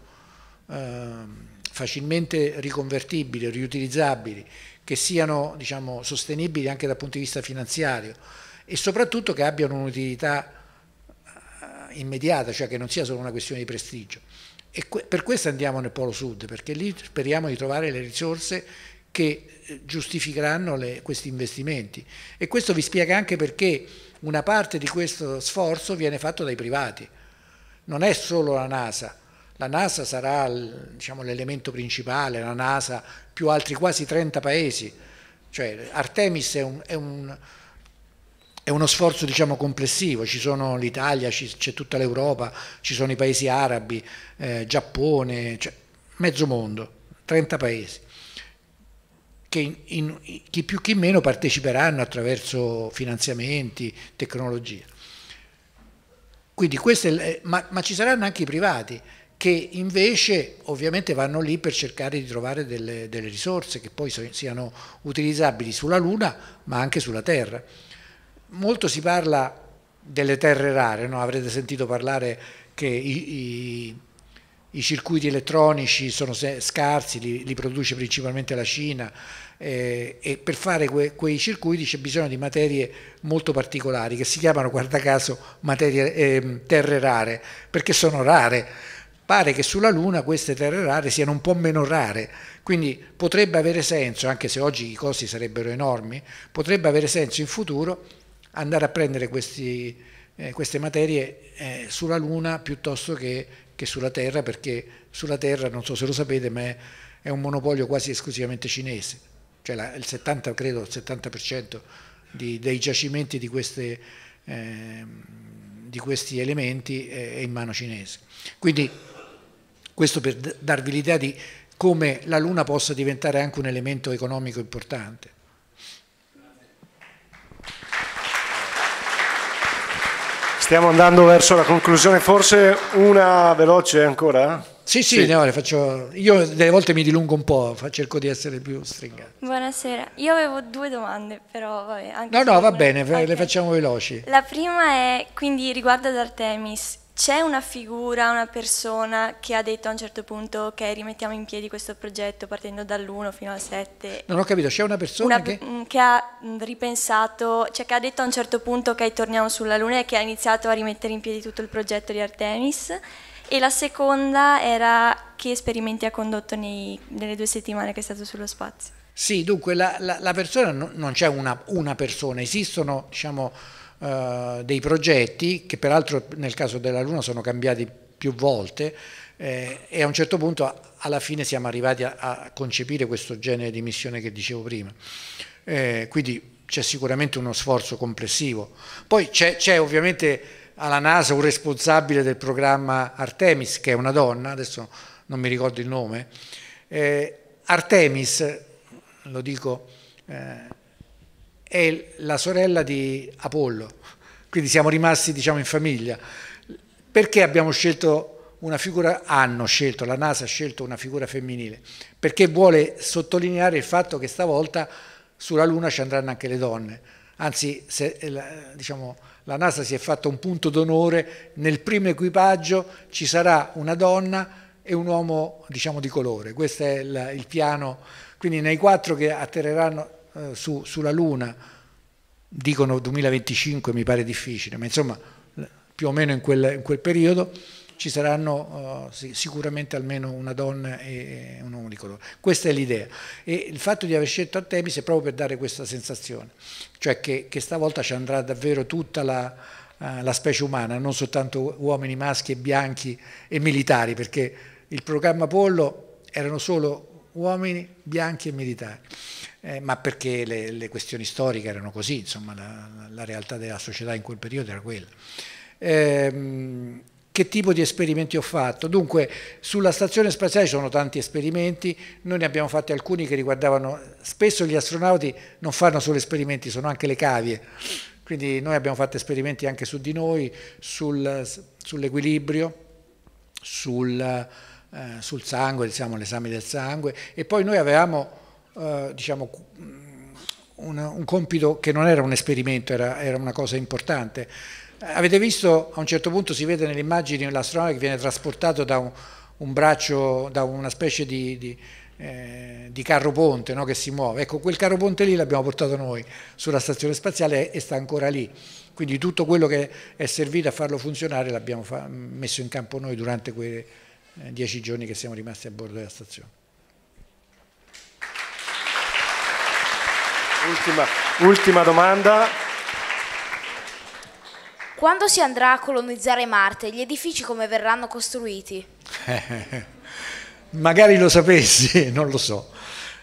Ehm, facilmente riconvertibili, riutilizzabili, che siano diciamo, sostenibili anche dal punto di vista finanziario e soprattutto che abbiano un'utilità eh, immediata, cioè che non sia solo una questione di prestigio. E per questo andiamo nel Polo Sud, perché lì speriamo di trovare le risorse che eh, giustificheranno le, questi investimenti. E questo vi spiega anche perché una parte di questo sforzo viene fatto dai privati, non è solo la NASA, la NASA sarà diciamo, l'elemento principale, la NASA più altri quasi 30 paesi. Cioè, Artemis è, un, è, un, è uno sforzo diciamo, complessivo, ci sono l'Italia, c'è tutta l'Europa, ci sono i paesi arabi, eh, Giappone, cioè, mezzo mondo, 30 paesi che in, in, chi più chi meno parteciperanno attraverso finanziamenti, tecnologie. Quindi è, eh, ma, ma, ci saranno anche i privati che invece ovviamente vanno lì per cercare di trovare delle, delle risorse che poi so, siano utilizzabili sulla Luna ma anche sulla Terra. Molto si parla delle terre rare, no? avrete sentito parlare che i, i, i circuiti elettronici sono scarsi, li, li produce principalmente la Cina eh, e per fare que, quei circuiti c'è bisogno di materie molto particolari che si chiamano, guarda caso, materie, eh, terre rare, perché sono rare pare che sulla Luna queste terre rare siano un po' meno rare, quindi potrebbe avere senso, anche se oggi i costi sarebbero enormi, potrebbe avere senso in futuro andare a prendere questi, eh, queste materie eh, sulla Luna piuttosto che, che, sulla Terra, perché sulla Terra, non so se lo sapete, ma è, è un monopolio quasi esclusivamente cinese, cioè la, il 70, credo, il 70% di, dei giacimenti di queste... Eh, di questi elementi è in mano cinese. Quindi questo per darvi l'idea di come la Luna possa diventare anche un elemento economico importante. Stiamo andando verso la conclusione, forse una veloce ancora? Sì, sì, sì. No, faccio... io delle volte mi dilungo un po', cerco di essere più stringato. Buonasera, io avevo due domande, però vabbè. no, no, va bene, okay. le facciamo veloci. La prima è quindi riguardo ad Artemis, c'è una figura, una persona che ha detto a un certo punto ok, rimettiamo in piedi questo progetto partendo dall'1 fino al 7? Non ho capito, c'è una persona una, che... Mm, che... ha mm, ripensato, cioè che ha detto a un certo punto ok, torniamo sulla Luna e che ha iniziato a rimettere in piedi tutto il progetto di Artemis. E la seconda era che esperimenti ha condotto nei, nelle due settimane che è stato sullo spazio. Sì, dunque la, la, la persona, non c'è una, una persona, esistono diciamo eh, dei progetti, che peraltro nel caso della Luna sono cambiati più volte, eh, e a un certo punto alla fine siamo arrivati a, a concepire questo genere di missione che dicevo prima. Eh, quindi c'è sicuramente uno sforzo complessivo. Poi c'è ovviamente alla NASA un responsabile del programma Artemis, che è una donna, adesso non mi ricordo il nome. Eh, Artemis, lo dico, eh, è la sorella di Apollo, quindi siamo rimasti diciamo in famiglia. Perché abbiamo scelto una figura, hanno scelto, la NASA ha scelto una figura femminile? Perché vuole sottolineare il fatto che stavolta sulla Luna ci andranno anche le donne. Anzi, se, eh, diciamo, la NASA si è fatta un punto d'onore, nel primo equipaggio ci sarà una donna e un uomo diciamo, di colore, questo è il, il piano, quindi nei quattro che atterreranno eh, su, sulla Luna, dicono 2025 mi pare difficile, ma insomma più o meno in quel, in quel periodo ci saranno uh, sicuramente almeno una donna e un uomo di colore. Questa è l'idea. E il fatto di aver scelto Artemis è proprio per dare questa sensazione, cioè che, che stavolta ci andrà davvero tutta la, uh, la, specie umana, non soltanto uomini maschi e bianchi e militari, perché il programma Apollo erano solo uomini bianchi e militari. Eh, ma perché le, le, questioni storiche erano così, insomma la, la, realtà della società in quel periodo era quella. Eh, che tipo di esperimenti ho fatto? Dunque, sulla stazione spaziale ci sono tanti esperimenti, noi ne abbiamo fatti alcuni che riguardavano, spesso gli astronauti non fanno solo esperimenti, sono anche le cavie, quindi noi abbiamo fatto esperimenti anche su di noi, sul, sull'equilibrio, sulla eh, sul sangue, diciamo, l'esame del sangue, e poi noi avevamo eh, diciamo, mm, un, un, compito che non era un esperimento, era, era una cosa importante. Avete visto, a un certo punto si vede nelle immagini l'astronave che viene trasportato da un, un braccio, da una specie di, di eh, di carro ponte no, che si muove. Ecco, quel carro ponte lì l'abbiamo portato noi sulla stazione spaziale e sta ancora lì. Quindi tutto quello che è servito a farlo funzionare l'abbiamo fa messo in campo noi durante quei eh, dieci giorni che siamo rimasti a bordo della stazione. Ultima, ultima domanda. Quando si andrà a colonizzare Marte, gli edifici come verranno costruiti? (laughs) magari lo sapessi, (laughs) non lo so.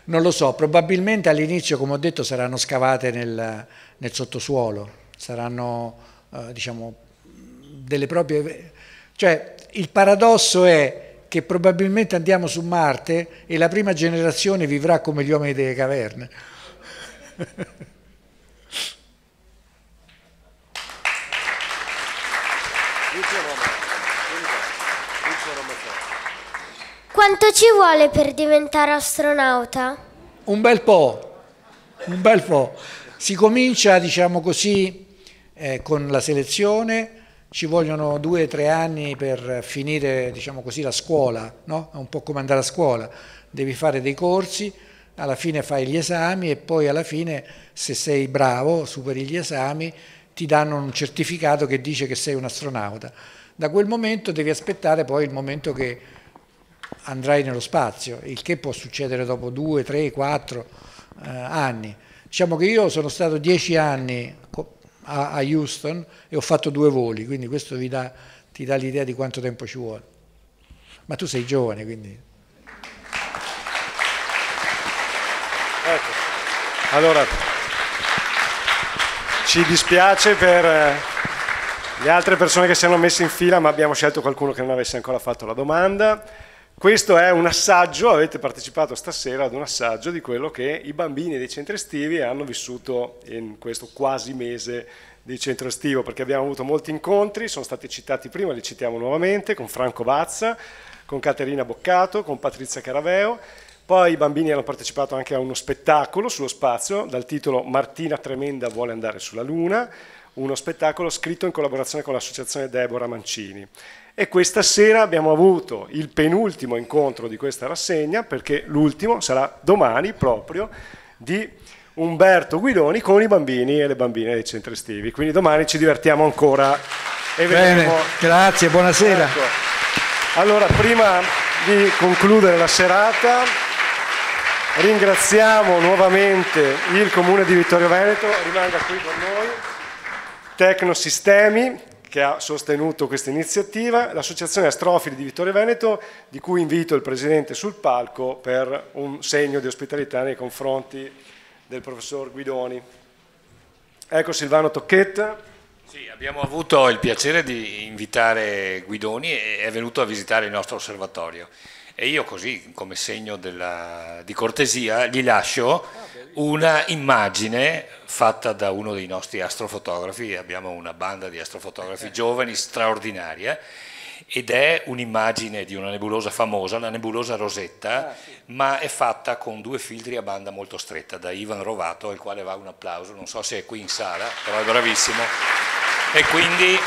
Non lo so, probabilmente all'inizio, come ho detto, saranno scavate nel, nel sottosuolo, saranno, eh, diciamo, delle proprie... Cioè, il paradosso è che probabilmente andiamo su Marte e la prima generazione vivrà come gli uomini delle caverne. Quanto ci vuole per diventare astronauta? Un bel po', un bel po'. Si comincia, diciamo così, eh, con la selezione, ci vogliono due o tre anni per finire diciamo così, la scuola, no? è un po' come andare a scuola, devi fare dei corsi, alla fine fai gli esami e poi alla fine se sei bravo, superi gli esami, ti danno un certificato che dice che sei un astronauta. Da quel momento devi aspettare poi il momento che andrai nello spazio, il che può succedere dopo due, tre, quattro eh, anni. Diciamo che io sono stato dieci anni a, a Houston e ho fatto due voli, quindi questo dà, ti dà l'idea di quanto tempo ci vuole. Ma tu sei giovane, quindi... Ecco. Allora, ci dispiace per eh, le altre persone che si sono messe in fila, ma abbiamo scelto qualcuno che non avesse ancora fatto la domanda. Questo è un assaggio, avete partecipato stasera ad un assaggio di quello che i bambini dei centri estivi hanno vissuto in questo quasi mese di centro estivo, perché abbiamo avuto molti incontri, sono stati citati prima, li citiamo nuovamente, con Franco Bazza, con Caterina Boccato, con Patrizia Caraveo, poi i bambini hanno partecipato anche a uno spettacolo sullo spazio dal titolo Martina Tremenda vuole andare sulla Luna, uno spettacolo scritto in collaborazione con l'associazione Deborah Mancini. E questa sera abbiamo avuto il penultimo incontro di questa rassegna, perché l'ultimo sarà domani proprio, di Umberto Guidoni con i bambini e le bambine dei centri estivi. Quindi domani ci divertiamo ancora. E Bene, grazie, buonasera. Ecco. Allora, prima di concludere la serata, ringraziamo nuovamente il Comune di Vittorio Veneto, rimanga qui con noi. Tecnosistemi, che ha sostenuto questa iniziativa, l'Associazione Astrofili di Vittorio Veneto, di cui invito il Presidente sul palco per un segno di ospitalità nei confronti del Professor Guidoni. Ecco Silvano Tocchetta. Sì, abbiamo avuto il piacere di invitare Guidoni e è venuto a visitare il nostro osservatorio. E io così, come segno della, di cortesia, gli lascio una immagine fatta da uno dei nostri astrofotografi, abbiamo una banda di astrofotografi eh. giovani straordinaria ed è un'immagine di una nebulosa famosa, la nebulosa Rosetta, ah, sì. ma è fatta con due filtri a banda molto stretta da Ivan Rovato, al quale va un applauso, non so se è qui in sala, però è bravissimo. E quindi,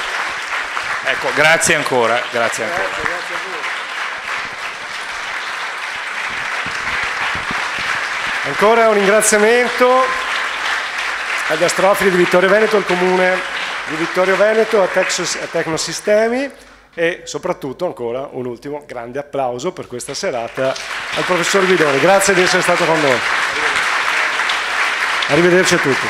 ecco, grazie ancora, grazie ancora. Grazie, grazie Ancora un ringraziamento agli astrofili di Vittorio Veneto, al comune di Vittorio Veneto, a, Texas, a Tecnosistemi e soprattutto ancora un ultimo grande applauso per questa serata al professor Guidoni. Grazie di essere stato con noi. Arrivederci a tutti.